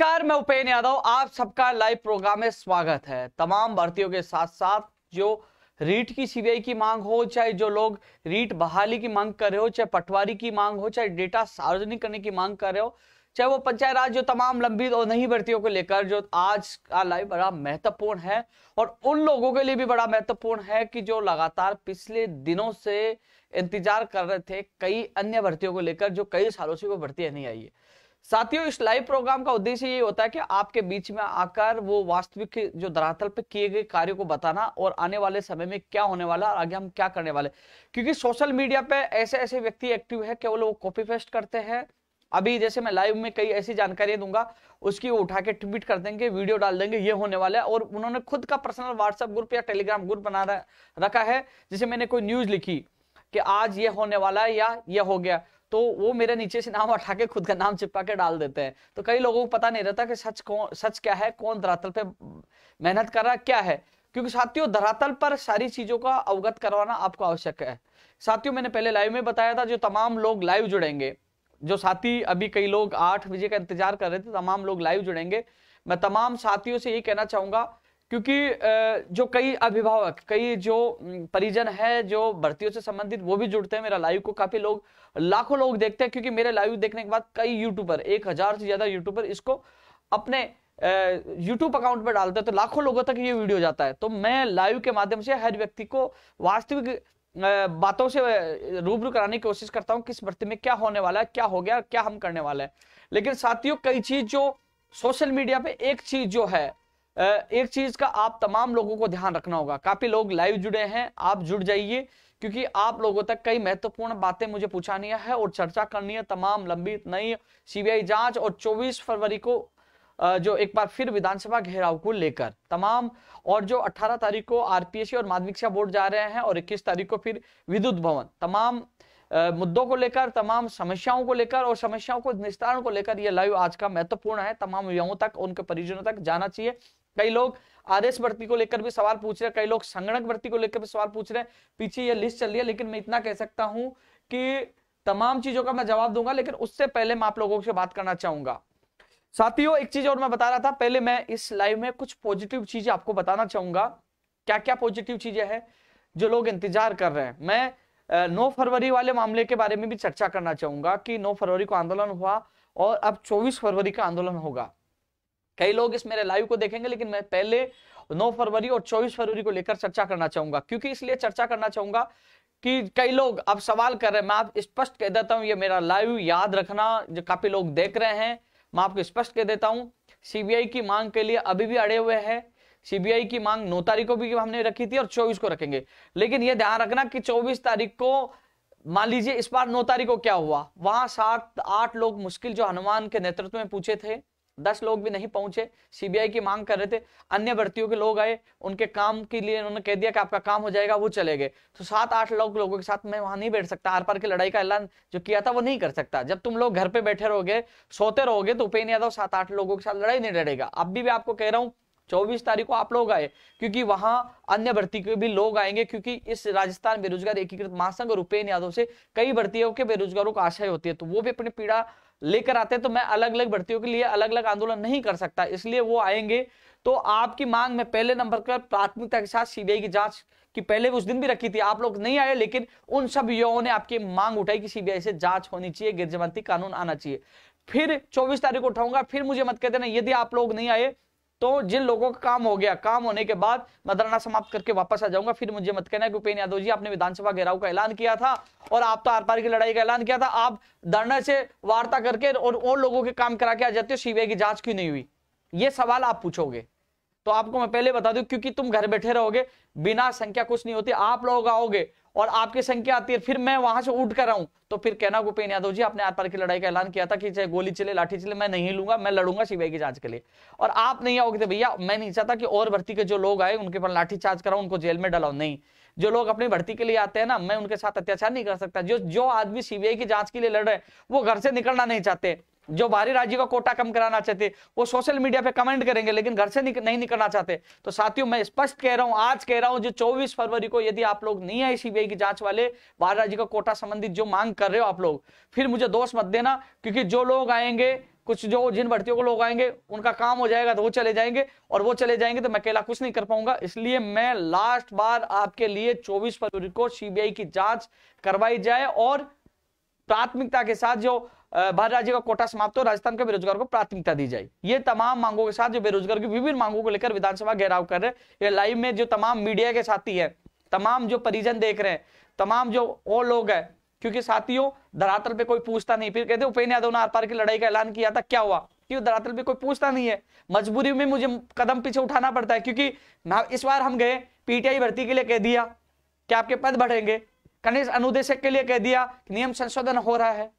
नमस्कार मैं उपेन यादव आप सबका लाइव प्रोग्राम में स्वागत है तमाम भर्तियों के साथ साथ जो रीट की सीबीआई की मांग हो चाहे जो लोग रीट बहाली की मांग कर रहे हो चाहे पटवारी की मांग हो चाहे डेटा सार्वजनिक करने की मांग कर रहे हो चाहे वो पंचायत राज जो तमाम लंबित और नहीं भर्तियों को लेकर जो आज का लाइव बड़ा महत्वपूर्ण है और उन लोगों के लिए भी बड़ा महत्वपूर्ण है कि जो लगातार पिछले दिनों से इंतजार कर रहे थे कई अन्य भर्तियों को लेकर जो कई सालों से वो भर्तियां नहीं आई है साथियों इस लाइव प्रोग्राम का उद्देश्य ये होता है कि आपके बीच में आकर वो वास्तविक जो धरातल पे किए गए कार्यों को बताना और आने वाले समय में क्या होने वाला और आगे हम क्या करने वाले क्योंकि सोशल मीडिया पे ऐसे ऐसे व्यक्ति एक्टिव है केवल वो कॉपी पेस्ट करते हैं अभी जैसे मैं लाइव में कई ऐसी जानकारी दूंगा उसकी वो उठा के ट्वीट कर देंगे वीडियो डाल देंगे ये होने वाला है और उन्होंने खुद का पर्सनल व्हाट्सएप ग्रुप या टेलीग्राम ग्रुप बना रखा है जिसे मैंने कोई न्यूज लिखी कि आज ये होने वाला है या ये हो गया तो वो मेरे नीचे से नाम हटा के खुद का नाम चिपका के डाल देते हैं तो कई लोगों को पता नहीं रहता कि सच कौन सच क्या है कौन धरातल पे मेहनत कर रहा क्या है क्योंकि साथियों धरातल पर सारी चीजों का अवगत करवाना आपको आवश्यक है साथियों मैंने पहले लाइव में बताया था जो तमाम लोग लाइव जुड़ेंगे जो साथी अभी कई लोग आठ बजे का इंतजार कर रहे थे तमाम लोग लाइव जुड़ेंगे मैं तमाम साथियों से ये कहना चाहूंगा क्योंकि जो कई अभिभावक कई जो परिजन है जो भर्तियों से संबंधित वो भी जुड़ते हैं मेरा लाइव को काफी लोग लाखों लोग देखते हैं क्योंकि मेरे लाइव देखने के बाद कई यूट्यूबर एक हजार से ज्यादा यूट्यूबर इसको अपने यूट्यूब अकाउंट पर डालते हैं तो लाखों लोगों तक ये वीडियो जाता है तो मैं लाइव के माध्यम से हर व्यक्ति को वास्तविक बातों से रूबरू कराने की कोशिश करता हूँ किस भर्ती में क्या होने वाला है क्या हो गया क्या हम करने वाला है लेकिन साथियों कई चीज जो सोशल मीडिया पे एक चीज जो है एक चीज का आप तमाम लोगों को ध्यान रखना होगा काफी लोग लाइव जुड़े हैं आप जुड़ जाइए क्योंकि आप लोगों तक कई महत्वपूर्ण बातें मुझे पूछानी है और चर्चा करनी है तमाम लंबी नई सीबीआई जांच और 24 फरवरी को जो एक बार फिर विधानसभा घेराव को लेकर तमाम और जो 18 तारीख को आरपीएससी और माध्यमिक शिक्षा बोर्ड जा रहे हैं और 21 तारीख को फिर विद्युत भवन तमाम मुद्दों को लेकर तमाम समस्याओं को लेकर और समस्याओं को निस्तारण को लेकर यह लाइव आज का महत्वपूर्ण है तमाम युवाओं तक उनके परिजनों तक जाना चाहिए कई लोग आदेश भर्ती को लेकर भी सवाल पूछ रहे हैं कई लोग संगणक भर्ती को लेकर भी सवाल पूछ रहे हैं पीछे ये लिस्ट चल रही है लेकिन मैं इतना कह सकता हूं कि तमाम चीजों का मैं जवाब दूंगा लेकिन उससे पहले मैं आप लोगों से बात करना चाहूंगा साथियों एक चीज और मैं बता रहा था पहले मैं इस लाइव में कुछ पॉजिटिव चीजें आपको बताना चाहूंगा क्या क्या पॉजिटिव चीजें हैं जो लोग इंतजार कर रहे हैं मैं नौ फरवरी वाले मामले के बारे में भी चर्चा करना चाहूंगा कि नौ फरवरी को आंदोलन हुआ और अब चौबीस फरवरी का आंदोलन होगा कई लोग इस मेरे लाइव को देखेंगे लेकिन मैं पहले 9 फरवरी और 24 फरवरी को लेकर चर्चा करना चाहूंगा क्योंकि इसलिए चर्चा करना चाहूंगा कि कई लोग अब सवाल कर रहे हैं मैं आप स्पष्ट कह देता हूं ये मेरा लाइव याद रखना जो काफी लोग देख रहे हैं मैं आपको स्पष्ट कह देता हूं सीबीआई की मांग के लिए अभी भी अड़े हुए हैं सीबीआई की मांग नौ तारीख को भी हमने रखी थी और चौबीस को रखेंगे लेकिन यह ध्यान रखना कि चौबीस तारीख को मान लीजिए इस बार नौ तारीख को क्या हुआ वहां सात आठ लोग मुश्किल जो हनुमान के नेतृत्व में पूछे थे दस लोग भी नहीं पहुंचे सीबीआई की मांग कर रहे थे अन्य भर्तियों के लोग आए उनके काम के लिए उन्होंने कह दिया कि आपका काम हो जाएगा वो चले गए तो सात आठ लोग लोगों के साथ मैं वहां नहीं बैठ सकता आर पार की लड़ाई का ऐलान जो किया था वो नहीं कर सकता जब तुम लोग घर पे बैठे रहोगे सोते रहोगे तो उपेन्द्र यादव सात आठ लोगों के साथ लड़ाई नहीं लड़ेगा अब भी मैं आपको कह रहा हूँ चौबीस तारीख को आप लोग आए क्योंकि वहां अन्य भर्ती के भी लोग आएंगे क्योंकि इस राजस्थान बेरोजगार एकीकृत महासंघ और उपेन्द्र यादव से कई भर्तियों के बेरोजगारों को आशय होती है तो वो भी अपनी पीड़ा लेकर आते तो मैं अलग अलग भर्तियों के लिए अलग अलग आंदोलन नहीं कर सकता इसलिए वो आएंगे तो आपकी मांग में पहले नंबर पर प्राथमिकता के साथ सीबीआई की जांच कि पहले उस दिन भी रखी थी आप लोग नहीं आए लेकिन उन सब युवाओं ने आपकी मांग उठाई कि सीबीआई से जांच होनी चाहिए गिरजमाती कानून आना चाहिए फिर 24 तारीख को उठाऊंगा फिर मुझे मत कह देना यदि आप लोग नहीं आए तो जिन लोगों का काम हो गया काम होने के बाद मैं धरना समाप्त करके वापस आ जाऊंगा फिर मुझे मत कहना कि उपेन यादव जी आपने विधानसभा घेराव का ऐलान किया था और आप तो आर पार की लड़ाई का ऐलान किया था आप धरना से वार्ता करके और और लोगों के काम करा के आ जाते हो सीबीआई की जांच क्यों नहीं हुई ये सवाल आप पूछोगे तो आपको मैं पहले बता दूं क्योंकि तुम घर बैठे रहोगे बिना संख्या कुछ नहीं होती आप लोग आओगे और आपकी संख्या आती है फिर मैं वहां से उठ कर आऊं तो फिर कहना भूपेन यादव जी आपने आर पार की लड़ाई का ऐलान किया था कि चाहे गोली चले लाठी चले मैं नहीं लूंगा मैं लड़ूंगा सीबीआई की जांच के लिए और आप नहीं आओगे थे तो भैया मैं नहीं चाहता कि और भर्ती के जो लोग आए उनके पर लाठी चार्ज करा उनको जेल में डलाओ नहीं जो लोग अपनी भर्ती के लिए आते हैं ना मैं उनके साथ अत्याचार नहीं कर सकता जो जो आदमी सीबीआई की जांच के लिए लड़ रहे वो घर से निकलना नहीं चाहते जो बाहरी राज्य का कोटा कम कराना चाहते वो सोशल मीडिया पे कमेंट करेंगे लेकिन घर से निक, नहीं निकलना चाहते तो साथियों मैं स्पष्ट कह रहा हूं आज कह रहा हूं जो 24 फरवरी को यदि आप लोग नहीं आए सीबीआई की जांच वाले बाहरी राज्य का कोटा संबंधित जो मांग कर रहे हो आप लोग फिर मुझे दोष मत देना क्योंकि जो लोग आएंगे कुछ जो जिन भर्तियों को लोग आएंगे उनका काम हो जाएगा तो वो चले जाएंगे और वो चले जाएंगे तो मैं अकेला कुछ नहीं कर पाऊंगा इसलिए मैं लास्ट बार आपके लिए 24 फरवरी को सीबीआई की जांच करवाई जाए और प्राथमिकता के साथ जो भारत राज्य का कोटा समाप्त हो राजस्थान के बेरोजगार को प्राथमिकता दी जाए ये तमाम मांगों के साथ जो बेरोजगार की विभिन्न मांगों को लेकर विधानसभा घेराव कर रहे ये लाइव में जो तमाम मीडिया के साथी है तमाम जो परिजन देख रहे हैं तमाम जो और लोग है क्योंकि साथियों धरातल पे कोई पूछता नहीं फिर कहते उपेन्द्र यादव ने आर पार की लड़ाई का ऐलान किया था क्या हुआ क्यों धरातल पे कोई पूछता नहीं है मजबूरी में मुझे कदम पीछे उठाना पड़ता है क्योंकि इस बार हम गए पीटीआई भर्ती के लिए कह दिया कि आपके पद बढ़ेंगे कनिष्ठ अनुदेशक के लिए कह दिया नियम संशोधन हो रहा है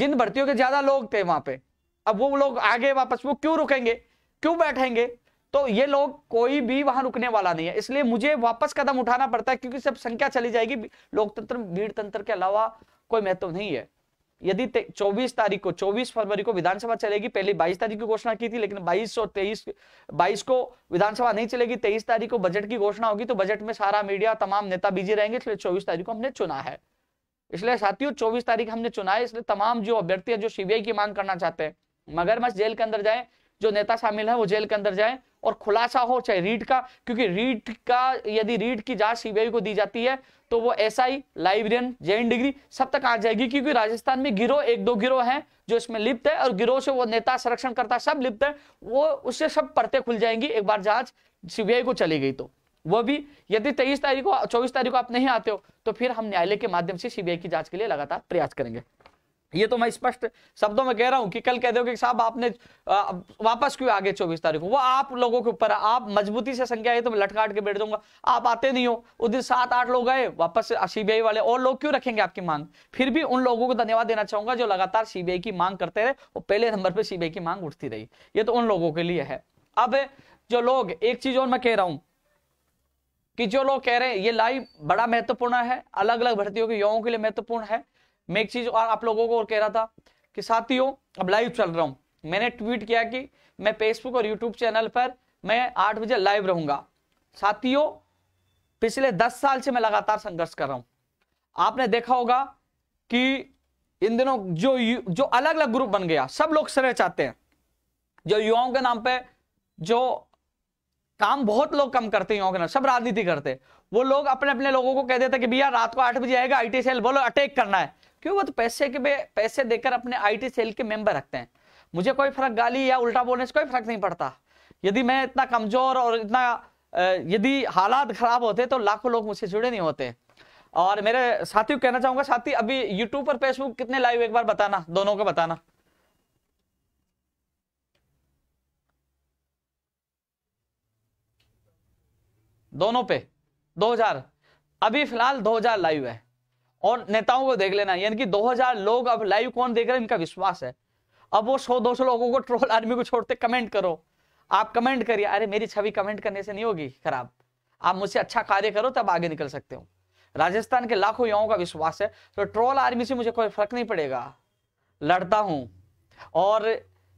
जिन भर्तियों के ज्यादा लोग थे वहां पे अब वो लोग आगे वापस वो क्यों रुकेंगे क्यों बैठेंगे तो ये लोग कोई भी वहां रुकने वाला नहीं है इसलिए मुझे वापस कदम उठाना पड़ता है क्योंकि सब संख्या चली जाएगी लोकतंत्र तंत्र के अलावा कोई महत्व नहीं है यदि 24 तारीख को 24 फरवरी को विधानसभा चलेगी पहले 22 तारीख की घोषणा की थी लेकिन 22 और 23 22 को विधानसभा नहीं चलेगी 23 तारीख को बजट की घोषणा होगी तो बजट में सारा मीडिया तमाम नेता बिजी रहेंगे इसलिए 24 तारीख को हमने चुना है इसलिए साथियों 24 तारीख हमने चुना है इसलिए तमाम जो अभ्यर्थी है जो सीबीआई की मांग करना चाहते हैं मगरमच्छ जेल के अंदर जाए जो नेता शामिल है वो जेल के अंदर जाए और खुलासा हो चाहे रीट का क्योंकि रीट का यदि रीट की जांच सीबीआई को दी जाती है तो वो एसआई लाइब्रेरियन जैन डिग्री सब तक आ जाएगी क्योंकि राजस्थान में गिरोह एक दो गिरोह हैं जो इसमें लिप्त है और गिरोह से वो नेता संरक्षण करता सब लिप्त है वो उससे सब परतें खुल जाएंगी एक बार जांच सीबीआई को चली गई तो वह भी यदि तेईस तारीख को चौबीस तारीख को आप नहीं आते हो तो फिर हम न्यायालय के माध्यम से सीबीआई की जांच के लिए लगातार प्रयास करेंगे ये तो मैं स्पष्ट शब्दों में कह रहा हूं कि कल कह दो साहब आपने वापस क्यों आगे 24 तारीख को वो आप लोगों के ऊपर आप मजबूती से संख्या है तो मैं लटकाट के बैठ जाऊंगा आप आते नहीं हो उस दिन सात आठ लोग आए वापस सीबीआई वाले और लोग क्यों रखेंगे आपकी मांग फिर भी उन लोगों को धन्यवाद देना चाहूंगा जो लगातार सीबीआई की मांग करते रहे और पहले नंबर पर सीबीआई की मांग उठती रही ये तो उन लोगों के लिए है अब जो लोग एक चीज और मैं कह रहा हूं कि जो लोग कह रहे हैं ये लाइव बड़ा महत्वपूर्ण है अलग अलग भर्तियों के युवाओं के लिए महत्वपूर्ण है मैं एक चीज और आप लोगों को और कह रहा था कि साथियों अब लाइव चल रहा हूँ मैंने ट्वीट किया कि मैं फेसबुक और यूट्यूब चैनल पर मैं आठ बजे लाइव रहूंगा साथियों पिछले दस साल से मैं लगातार संघर्ष कर रहा हूं आपने देखा होगा कि इन दिनों जो जो अलग अलग ग्रुप बन गया सब लोग श्रेय चाहते हैं जो युवाओं के नाम पे जो काम बहुत लोग कम करते हैं युवाओं के नाम सब राजनीति करते वो लोग अपने अपने लोगों को कह देते कि भैया रात को आठ बजे आएगा आईटी सेल बोलो अटैक करना है क्यों वो तो पैसे के पैसे देकर अपने आईटी सेल के मेंबर रखते हैं मुझे कोई फर्क गाली या उल्टा बोलने से कोई फर्क नहीं पड़ता यदि मैं इतना कमजोर और इतना यदि हालात खराब होते तो लाखों लोग मुझसे जुड़े नहीं होते और मेरे साथी को कहना चाहूंगा साथी अभी यूट्यूब पर फेसबुक कितने लाइव एक बार बताना दोनों को बताना दोनों पे 2000 अभी फिलहाल 2000 लाइव है और नेताओं को देख लेना यानी कि 2000 लोग अब लाइव कौन देख रहे हैं इनका विश्वास है अब वो सौ दो सौ लोगों को ट्रोल आर्मी को छोड़ते कमेंट करो आप कमेंट करिए अरे मेरी छवि कमेंट करने से नहीं होगी खराब आप मुझसे अच्छा कार्य करो तब आगे निकल सकते हो राजस्थान के लाखों युवाओं का विश्वास है तो ट्रोल आर्मी से मुझे कोई फर्क नहीं पड़ेगा लड़ता हूं और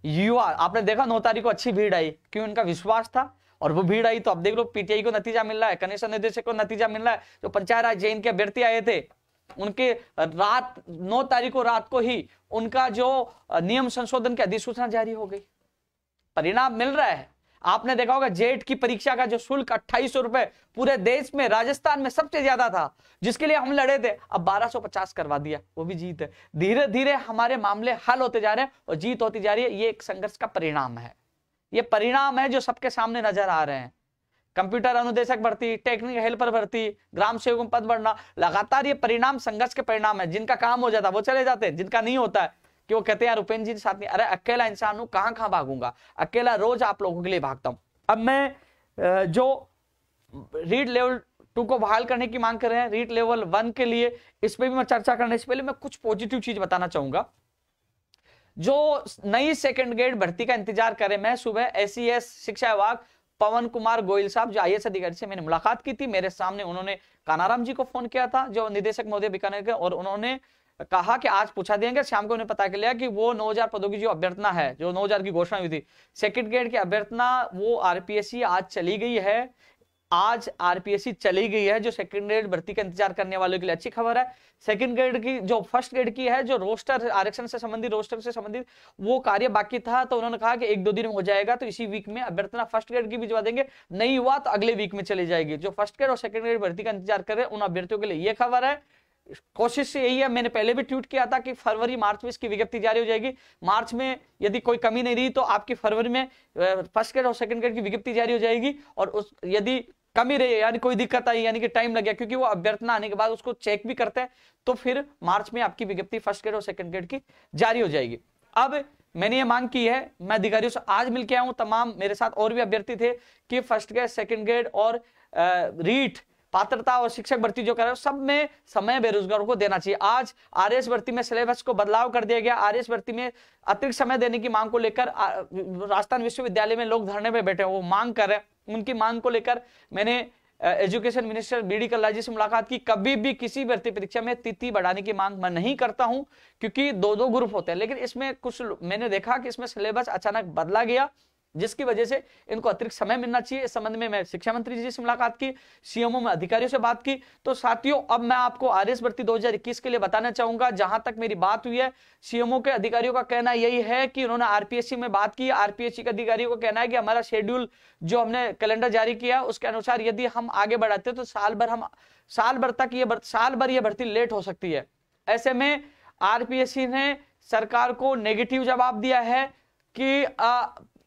युवा आपने देखा नौ तारीख को अच्छी भीड़ आई क्यों इनका विश्वास था और वो भीड़ आई तो अब देख लो पीटीआई को नतीजा मिल रहा है कनिष्ठ निर्देशक को नतीजा मिल रहा है जो पंचायत राज जैन के अभ्यर्थी आए थे उनके रात नौ तारीख को रात को ही उनका जो नियम संशोधन की अधिसूचना जारी हो गई परिणाम मिल रहा है आपने देखा होगा जेट की परीक्षा का जो शुल्क अट्ठाईस रुपए पूरे देश में राजस्थान में सबसे ज्यादा था जिसके लिए हम लड़े थे अब 1250 करवा दिया वो भी जीत है धीरे धीरे हमारे मामले हल होते जा रहे हैं और जीत होती जा रही है ये एक संघर्ष का परिणाम है ये परिणाम है जो सबके सामने नजर आ रहे हैं कंप्यूटर अनुदेशक भर्ती टेक्निकल हेल्पर भर्ती ग्राम सेवक पद बढ़ना लगातार ये परिणाम संघर्ष के परिणाम है जिनका काम हो जाता है वो चले जाते हैं जिनका नहीं होता है कि वो कहते हैं यार जी साथ नहीं अरे अकेला इंसान हूं कहां कहां भागूंगा अकेला रोज आप लोगों के लिए भागता हूं अब मैं जो रीड लेवल टू को बहाल करने की मांग कर रहे हैं रीड लेवल वन के लिए इस पर भी मैं चर्चा करने से पहले मैं कुछ पॉजिटिव चीज बताना चाहूंगा जो नई सेकेंड ग्रेड भर्ती का इंतजार करें मैं सुबह एस e शिक्षा विभाग पवन कुमार गोयल साहब जो आई अधिकारी से मैंने मुलाकात की थी मेरे सामने उन्होंने कानाराम जी को फोन किया था जो निदेशक महोदय बीकानेर के और उन्होंने कहा कि आज पूछा देंगे शाम को उन्हें पता कर लिया कि वो 9000 पदों की जो अभ्यर्थना है जो 9000 की घोषणा हुई थी सेकंड ग्रेड की अभ्यर्थना वो आरपीएससी आज चली गई है आज आरपीएससी चली गई है जो सेकंड ग्रेड भर्ती का इंतजार करने वालों के लिए अच्छी खबर है सेकंड ग्रेड की जो फर्स्ट ग्रेड की है जो रोस्टर आरक्षण से संबंधित रोस्टर से संबंधित वो कार्य बाकी था तो उन्होंने कहा कि एक दो दिन में हो जाएगा तो इसी वीक में अभ्यर्थना फर्स्ट ग्रेड की भिजवा देंगे नहीं हुआ तो अगले वीक में चली जाएगी जो फर्स्ट ग्रेड और सेकंड ग्रेड भर्ती का इंतजार कर रहे हैं उन अभ्यर्थियों के लिए यह खबर है कोशिश यही है मैंने पहले भी ट्वीट किया था कि फरवरी मार्च में इसकी विज्ञप्ति जारी हो जाएगी मार्च में यदि कोई कमी नहीं रही तो आपकी फरवरी में फर्स्ट ग्रेड और सेकंड ग्रेड की विज्ञप्ति जारी हो जाएगी और उस यदि कमी रही यानी कोई दिक्कत आई यानी कि टाइम लग गया क्योंकि वो अभ्यर्थना आने के बाद उसको चेक भी करते हैं तो फिर मार्च में आपकी विज्ञप्ति फर्स्ट ग्रेड और सेकंड ग्रेड की जारी हो जाएगी अब मैंने ये मांग की है मैं अधिकारियों से आज मिलकर आया हूं तमाम मेरे साथ और भी अभ्यर्थी थे कि फर्स्ट ग्रेड सेकंड ग्रेड और रीट uh, पात्रता और शिक्षक भर्ती जो कर रहे हो सब में समय बेरोजगारों को देना चाहिए आज आर एस भर्ती में सिलेबस को बदलाव कर दिया गया एस भर्ती में अतिरिक्त समय देने की मांग को लेकर राजस्थान विश्वविद्यालय में लोग धरने में बैठे वो मांग कर रहे हैं उनकी मांग को लेकर मैंने education minister B D Kalla ji से मुलाकात की कभी भी किसी भर्ती परीक्षा में तिथि बढ़ाने की मांग मैं नहीं करता हूं क्योंकि दो दो ग्रुप होते हैं लेकिन इसमें कुछ मैंने देखा कि इसमें सिलेबस अचानक बदला गया जिसकी वजह से इनको अतिरिक्त समय मिलना चाहिए इस संबंध में मैं शिक्षा मंत्री जी से मुलाकात की सीएमओ में अधिकारियों से बात की तो साथियों अब मैं आपको आर एस भर्ती दो के लिए बताना चाहूंगा जहां तक मेरी बात हुई है सीएमओ के अधिकारियों का कहना यही है कि उन्होंने आरपीएससी में बात की आरपीएससी के अधिकारियों का कहना है कि हमारा शेड्यूल जो हमने कैलेंडर जारी किया उसके अनुसार यदि हम आगे बढ़ाते तो साल भर हम साल भर तक ये साल भर यह भर्ती लेट हो सकती है ऐसे में आरपीएससी ने सरकार को नेगेटिव जवाब दिया है कि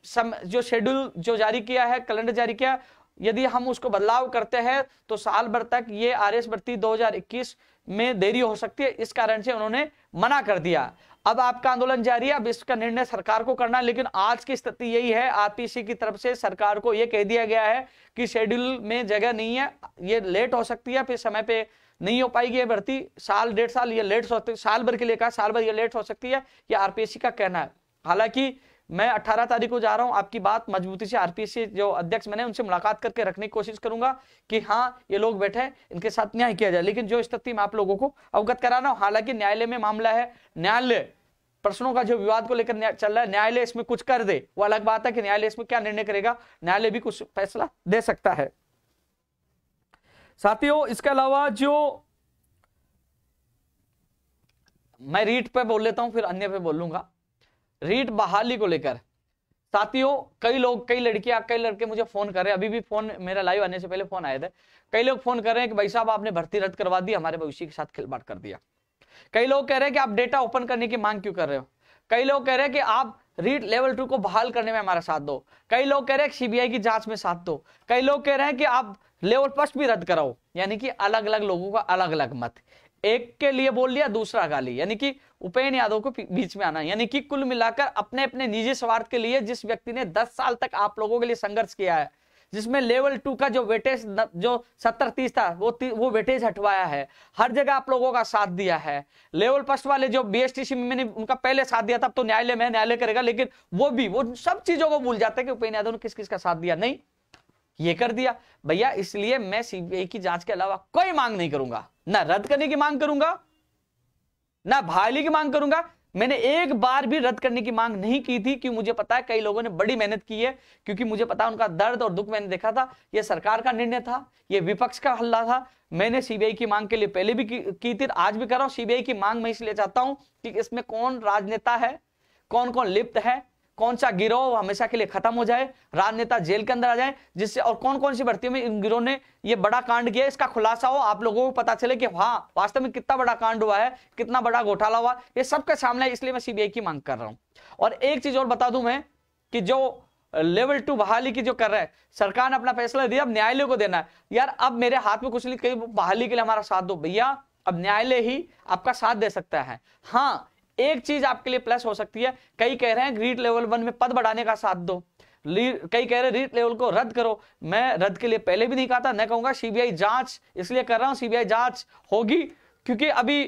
सम जो शेड्यूल जो जारी किया है कैलेंडर जारी किया यदि हम उसको बदलाव करते हैं तो साल भर तक ये आर एस भर्ती इक्कीस में देरी हो सकती है इस कारण से उन्होंने मना कर दिया अब आपका आंदोलन जारी है अब इसका निर्णय सरकार को करना है लेकिन आज की स्थिति यही है आरपीसी की तरफ से सरकार को यह कह दिया गया है कि शेड्यूल में जगह नहीं है ये लेट हो सकती है फिर समय पे नहीं हो पाएगी ये भर्ती साल डेढ़ साल ये लेट हो सकती साल भर के लिए कहा साल भर ये लेट हो सकती है ये आरपीएससी का कहना है हालांकि मैं 18 तारीख को जा रहा हूं आपकी बात मजबूती से आरपीसी जो अध्यक्ष मैंने उनसे मुलाकात करके रखने की कोशिश करूंगा कि हाँ ये लोग बैठे इनके साथ न्याय किया जाए लेकिन जो स्थिति में आप लोगों को अवगत कराना हालांकि न्यायालय में मामला है न्यायालय प्रश्नों का जो विवाद को लेकर चल रहा है न्यायालय इसमें कुछ कर दे वो अलग बात है कि न्यायालय इसमें क्या निर्णय करेगा न्यायालय भी कुछ फैसला दे सकता है साथियों इसके अलावा जो मैं रीट पे बोल लेता हूं फिर अन्य पे बोल लूंगा रीट बहाली को लेकर साथियों कई लोग कई लड़कियां कई लड़के मुझे फोन कर रहे हैं अभी भी फोन मेरा लाइव आने से पहले फोन आए थे कई लोग फोन कर रहे हैं कि भाई साहब आपने भर्ती रद्द करवा दी हमारे भविष्य के साथ खिलवाड़ कर दिया कई लोग कह रहे हैं कि आप डेटा ओपन करने की मांग क्यों कर रहे हो कई लोग कह रहे हैं कि आप रीट लेवल टू को बहाल करने में हमारा साथ दो कई लोग कह रहे हैं सीबीआई की जांच में साथ दो कई लोग कह रहे हैं कि आप लेवल फर्स्ट भी रद्द कराओ यानी कि अलग अलग लोगों का अलग अलग मत एक के लिए बोल लिया दूसरा गाली यानी कि उपेन यादव को बीच में आना यानी कि कुल मिलाकर अपने अपने निजी स्वार्थ के लिए जिस व्यक्ति ने 10 साल तक आप लोगों के लिए संघर्ष किया है जिसमें लेवल टू का जो वेटेज जो सत्तर तीस था वो ती, वो वेटेज हटवाया है हर जगह आप लोगों का साथ दिया है लेवल फर्स्ट वाले जो बीएसटीसी में मैंने उनका पहले साथ दिया था तो न्यायालय में न्यायालय करेगा लेकिन वो भी वो सब चीजों को भूल जाते हैं कि उपेन्द्र यादव ने किस किस का साथ दिया नहीं ये कर दिया भैया इसलिए मैं सीबीआई की जांच के अलावा कोई मांग नहीं करूंगा ना रद्द करने की मांग करूंगा ना भाईली की मांग करूंगा मैंने एक बार भी रद्द करने की मांग नहीं की थी क्योंकि मुझे पता है कई लोगों ने बड़ी मेहनत की है क्योंकि मुझे पता है उनका दर्द और दुख मैंने देखा था यह सरकार का निर्णय था यह विपक्ष का हल्ला था मैंने सीबीआई की मांग के लिए पहले भी की, की थी आज भी कर रहा हूं सीबीआई की मांग मैं इसलिए चाहता हूं कि इसमें कौन राजनेता है कौन कौन लिप्त है कौन सा गिरोह हमेशा के लिए खत्म हो जाए राजनेता जेल के अंदर आ जाए जिससे और कौन कौन सी भर्ती में इन गिरोह ने ये बड़ा कांड किया इसका खुलासा हो आप लोगों को पता चले कि हाँ वास्तव में कितना बड़ा कांड हुआ है कितना बड़ा घोटाला हुआ ये सबके सामने इसलिए मैं सीबीआई की मांग कर रहा हूँ और एक चीज और बता दू मैं कि जो लेवल टू बहाली की जो कर रहे हैं सरकार ने अपना फैसला दिया अब न्यायालय को देना है यार अब मेरे हाथ में कुछ नहीं कहीं बहाली के लिए हमारा साथ दो भैया अब न्यायालय ही आपका साथ दे सकता है हाँ एक चीज आपके लिए प्लस हो सकती है कई कह रहे हैं ग्रीड लेवल वन में पद बढ़ाने का साथ दो कई कह रहे रीट लेवल को रद्द करो मैं रद्द के लिए पहले भी नहीं कहा था मैं कहूंगा सीबीआई जांच इसलिए कर रहा हूं सीबीआई जांच होगी क्योंकि अभी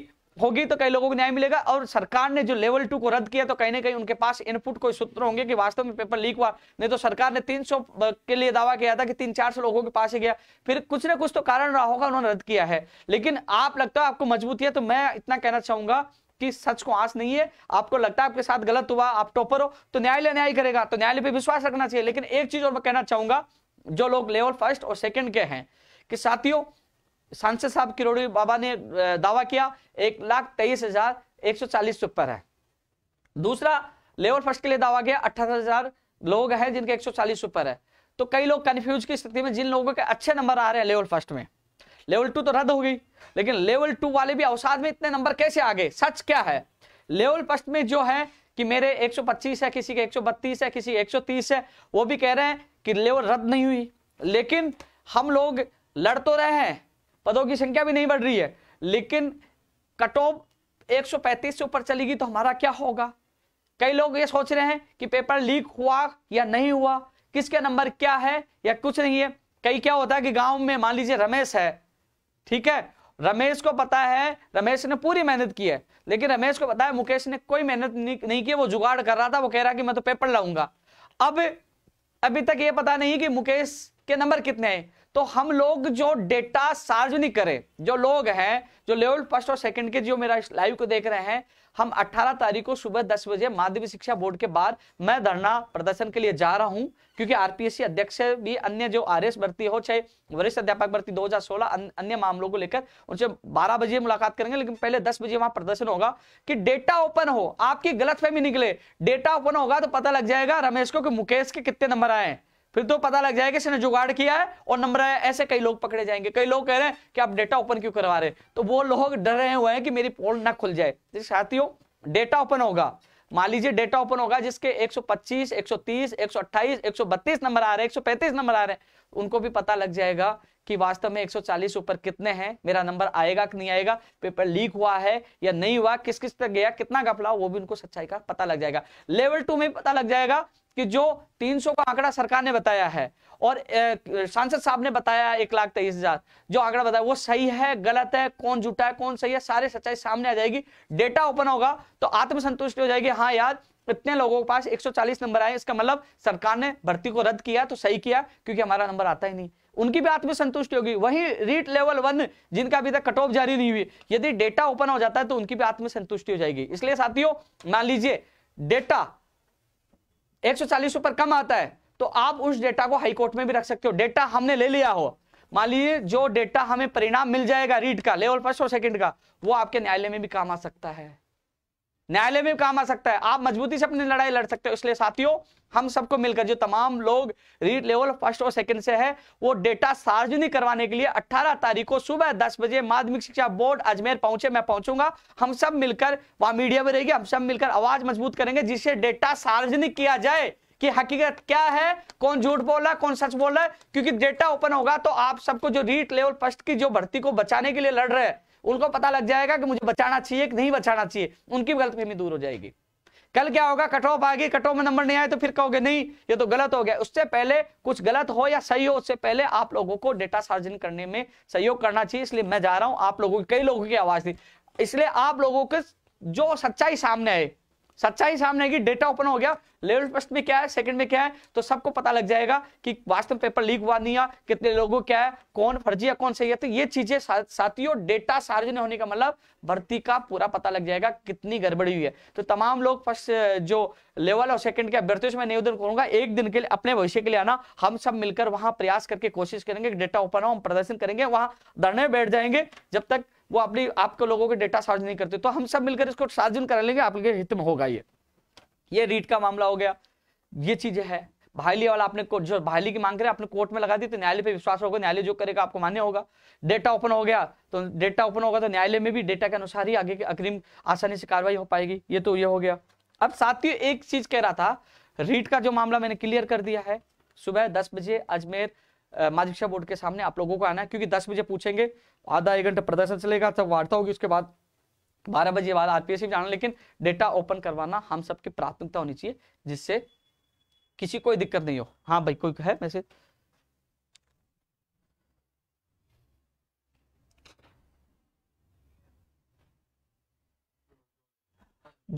होगी तो कई लोगों को न्याय मिलेगा और सरकार ने जो लेवल टू को रद्द किया तो कहीं ना कहीं उनके पास इनपुट कोई सूत्र होंगे कि वास्तव में पेपर लीक हुआ नहीं तो सरकार ने 300 के लिए दावा किया था कि तीन चार सौ लोगों के पास ही गया फिर कुछ ना कुछ तो कारण रहा होगा उन्होंने रद्द किया है लेकिन आप लगता है आपको मजबूती है तो मैं इतना कहना चाहूंगा कि सच को आस नहीं है आपको लगता है आपके साथ गलत हुआ आप टॉपर हो तो न्यायालय न्याय करेगा तो न्यायालय पर विश्वास रखना चाहिए लेकिन एक चीज और मैं कहना चाहूंगा जो लोग लेवल फर्स्ट और सेकेंड के हैं कि साथियों सांसद साहब किरोड़ी बाबा ने दावा किया एक लाख तेईस हजार एक सौ चालीस से ऊपर है दूसरा लेवल फर्स्ट के लिए दावा किया अठारह हजार लोग हैं जिनके एक सौ चालीस ऊपर है तो कई लोग कंफ्यूज की स्थिति में जिन लोगों के अच्छे नंबर आ रहे हैं लेवल फर्स्ट में लेवल टू तो रद्द हो गई लेकिन लेवल टू वाले भी अवसाद में इतने नंबर कैसे आ गए सच क्या है लेवल फर्स्ट में जो है कि मेरे 125 है किसी के 132 है किसी 130 है वो भी कह रहे हैं कि लेवल रद्द नहीं हुई लेकिन हम लोग लड़ तो रहे हैं पदों की संख्या भी नहीं बढ़ रही है लेकिन कट ऑफ 135 से ऊपर चलेगी तो हमारा क्या होगा कई लोग ये सोच रहे हैं कि पेपर लीक हुआ या नहीं हुआ किसके नंबर क्या है या कुछ नहीं है कई क्या होता है कि गांव में मान लीजिए रमेश है ठीक है रमेश को पता है रमेश ने पूरी मेहनत की है लेकिन रमेश को पता है मुकेश ने कोई मेहनत नहीं, की वो जुगाड़ कर रहा था वो कह रहा कि मैं तो पेपर लाऊंगा अब अभी तक ये पता नहीं कि मुकेश के नंबर कितने हैं तो हम लोग जो डेटा सार्वजनिक करें जो लोग हैं जो लेवल फर्स्ट और सेकंड के जो मेरा लाइव को देख रहे हैं हम 18 तारीख को सुबह 10 बजे माध्यमिक शिक्षा बोर्ड के बाहर मैं धरना प्रदर्शन के लिए जा रहा हूं क्योंकि आरपीएससी अध्यक्ष भी अन्य जो आर एस भर्ती हो चाहे वरिष्ठ अध्यापक भर्ती 2016 अन्य मामलों को लेकर उनसे 12 बजे मुलाकात करेंगे लेकिन पहले 10 बजे वहां प्रदर्शन होगा कि डेटा ओपन हो आपकी गलत निकले डेटा ओपन होगा तो पता लग जाएगा रमेश को कि मुकेश के कितने नंबर आए हैं फिर तो पता लग जाएगा इसने जुगाड़ किया है और नंबर आया ऐसे कई लोग पकड़े जाएंगे कई लोग कह रहे हैं कि आप डेटा ओपन क्यों करवा रहे हैं तो वो लोग डर रहे हुए हैं कि मेरी पोल ना खुल जाए साथियों डेटा ओपन होगा मान लीजिए डेटा ओपन होगा जिसके 125, 130, 128, 132 नंबर आ रहे हैं 135 नंबर आ रहे हैं उनको भी पता लग जाएगा कि वास्तव में 140 ऊपर कितने हैं मेरा नंबर आएगा कि नहीं आएगा पेपर लीक हुआ है या नहीं हुआ किस किस तक गया कितना घपला वो भी उनको सच्चाई का पता लग जाएगा लेवल टू में पता लग जाएगा कि जो 300 का आंकड़ा सरकार ने बताया है और सांसद साहब ने बताया एक लाख तेईस हजार जो आंकड़ा बताया वो सही है गलत है कौन झूठा है कौन सही है सारे सच्चाई सामने आ जाएगी डेटा ओपन होगा तो आत्मसंतुष्टि हो जाएगी हाँ यार इतने लोगों के पास 140 नंबर आए इसका मतलब सरकार ने भर्ती को रद्द किया तो सही किया क्योंकि हमारा नंबर आता ही नहीं उनकी भी आत्मसंतुष्टि होगी वही रीट लेवल वन जिनका अभी तक कट ऑफ जारी नहीं हुई यदि डेटा ओपन हो जाता है तो उनकी भी आत्मसंतुष्टि हो जाएगी इसलिए साथियों मान लीजिए डेटा 140 ऊपर कम आता है तो आप उस डेटा को हाईकोर्ट में भी रख सकते हो डेटा हमने ले लिया हो मान लीजिए जो डेटा हमें परिणाम मिल जाएगा रीड का लेवल फर्स्ट और सेकंड का वो आपके न्यायालय में भी काम आ सकता है न्यायालय में काम आ सकता है आप मजबूती से अपनी लड़ाई लड़ सकते हो इसलिए साथियों हम सबको मिलकर जो तमाम लोग रीड लेवल फर्स्ट और सेकंड से है वो डेटा सार्वजनिक करवाने के लिए 18 तारीख को सुबह 10 बजे माध्यमिक शिक्षा बोर्ड अजमेर पहुंचे मैं पहुंचूंगा हम सब मिलकर वहां मीडिया में रहेगी हम सब मिलकर आवाज मजबूत करेंगे जिससे डेटा सार्वजनिक किया जाए कि हकीकत क्या है कौन झूठ बोल रहा है कौन सच बोल रहा है क्योंकि डेटा ओपन होगा तो आप सबको जो रीट लेवल फर्स्ट की जो भर्ती को बचाने के लिए लड़ रहे हैं उनको पता लग जाएगा कि मुझे बचाना चाहिए कि नहीं बचाना चाहिए उनकी गलतफहमी दूर हो जाएगी कल क्या होगा कट ऑफ आ गई कट ऑफ में नंबर नहीं आए तो फिर कहोगे नहीं ये तो गलत हो गया उससे पहले कुछ गलत हो या सही हो उससे पहले आप लोगों को डेटा सार्वजनिक करने में सहयोग करना चाहिए इसलिए मैं जा रहा हूं आप लोगों की कई लोगों की आवाज थी इसलिए आप लोगों के जो सच्चाई सामने आए सच्चाई सामने आएगी डेटा ओपन हो गया लेवल फर्स्ट में क्या है सेकंड में क्या है तो सबको पता लग जाएगा कि वास्तव में पेपर लीक हुआ नहीं है कितने लोगों क्या है कौन फर्जी है कौन सही है तो ये चीजें साथियों डेटा सार्वजनिक होने का मतलब भर्ती का पूरा पता लग जाएगा कितनी गड़बड़ी हुई है तो तमाम लोग फर्स्ट जो लेवल और सेकंड के अभ्यर्थियों से मैं निवेदन करूंगा एक दिन के लिए अपने भविष्य के लिए आना हम सब मिलकर वहां प्रयास करके कोशिश करेंगे डेटा ओपन हो हम प्रदर्शन करेंगे वहां धरने बैठ जाएंगे जब तक वो अपनी आपके लोगों के डेटा सार्ज नहीं करते तो हम सब मिलकर इसको सार्जन कर लेंगे आपके हित में होगा ये ये रीट का मामला हो गया ये चीजें है भाईली वाला आपने जो भाईली की मांग करे आपने कोर्ट में लगा दी तो न्यायालय पे विश्वास होगा न्यायालय जो करेगा आपको मान्य होगा डेटा ओपन हो गया तो डेटा ओपन होगा तो न्यायालय में भी डेटा के अनुसार ही आगे के अग्रिम आसानी से कार्रवाई हो पाएगी ये तो ये हो गया अब साथ ही एक चीज कह रहा था रीट का जो मामला मैंने क्लियर कर दिया है सुबह दस बजे अजमेर माध्यमिक शिक्षा बोर्ड के सामने आप लोगों को आना है क्योंकि दस बजे पूछेंगे आधा एक घंटा प्रदर्शन चलेगा तब वार्ता होगी उसके बाद बारह बजे बाद आरपीएससी जाना लेकिन डेटा ओपन करवाना हम सबकी प्राथमिकता होनी चाहिए जिससे किसी कोई दिक्कत नहीं हो हाँ भाई कोई है मैसेज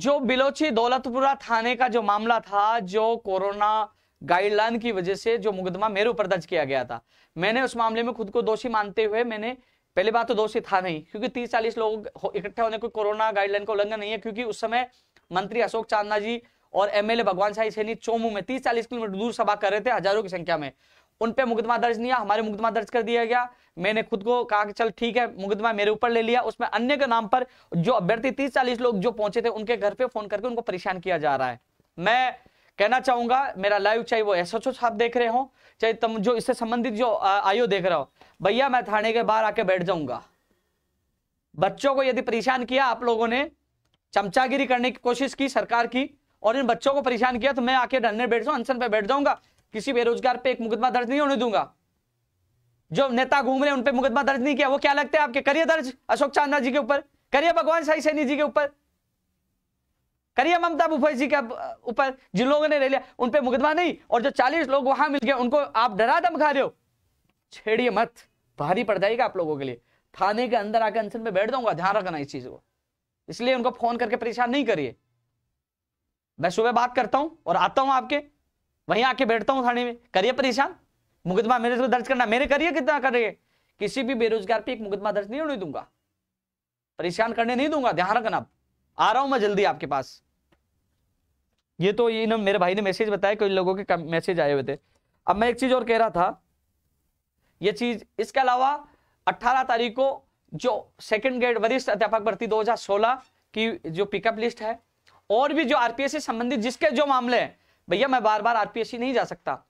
जो बिलोची दौलतपुरा थाने का जो मामला था जो कोरोना गाइडलाइन की वजह से जो मुकदमा मेरे ऊपर दर्ज किया गया था मैंने उस मामले में खुद को दोषी मानते हुए मैंने पहले बात तो दोषी था नहीं क्योंकि तीस चालीस लोग इकट्ठे होने को कोरोना गाइडलाइन का उल्लंघन नहीं है क्योंकि उस समय मंत्री अशोक चांदना जी और एमएलए भगवान शाही सैनी चोमू में तीस चालीस किलोमीटर दूर सभा कर रहे थे हजारों की संख्या में उन पे मुकदमा दर्ज नहीं हमारे मुकदमा दर्ज कर दिया गया मैंने खुद को कहा कि चल ठीक है मुकदमा मेरे ऊपर ले लिया उसमें अन्य के नाम पर जो अभ्यर्थी तीस चालीस लोग जो पहुंचे थे उनके घर पे फोन करके उनको परेशान किया जा रहा है मैं कहना चाहूंगा मेरा लाइव चाहे वो ओ साहब देख रहे हो चाहे तुम जो इससे संबंधित जो आयो देख रहे हो भैया मैं थाने के बाहर आके बैठ जाऊंगा बच्चों को यदि परेशान किया आप लोगों ने चमचागिरी करने की कोशिश की सरकार की और इन बच्चों को परेशान किया तो मैं आके डरने बैठ जाऊं अनशन पे बैठ जाऊंगा किसी बेरोजगार पे एक मुकदमा दर्ज नहीं होने दूंगा जो नेता घूम रहे उन पर मुकदमा दर्ज नहीं किया वो क्या लगता है आपके करिए दर्ज अशोक चांदा जी के ऊपर करिए भगवान साई सैनी जी के ऊपर करिए ममता जी के ऊपर जिन लोगों ने ले लिया उन पर मुकदमा नहीं और जो चालीस लोग वहां मिल गए उनको आप डरा खा रहे हो छेड़िए मत भारी पड़ जाएगा आप लोगों के लिए थाने के अंदर आके अनशन में बैठ दूंगा ध्यान रखना इस चीज को इसलिए उनको फोन करके परेशान नहीं करिए मैं सुबह बात करता हूं और आता हूं आपके वहीं आके बैठता हूं थाने में करिए परेशान मुकदमा मेरे को दर्ज करना मेरे करिए कितना करिए किसी भी बेरोजगार पे एक मुकदमा दर्ज नहीं होने दूंगा परेशान करने नहीं दूंगा ध्यान रखना आप आ रहा हूं मैं जल्दी आपके पास ये तो ये ना मेरे भाई ने मैसेज बताया कई लोगों के मैसेज आए हुए थे अब मैं एक चीज और कह रहा था ये चीज इसके अलावा 18 तारीख को जो सेकंड ग्रेड वरिष्ठ अध्यापक भर्ती 2016 की जो पिकअप लिस्ट है और भी जो आरपीएससी संबंधित जिसके जो मामले हैं भैया मैं बार बार आरपीएससी नहीं जा सकता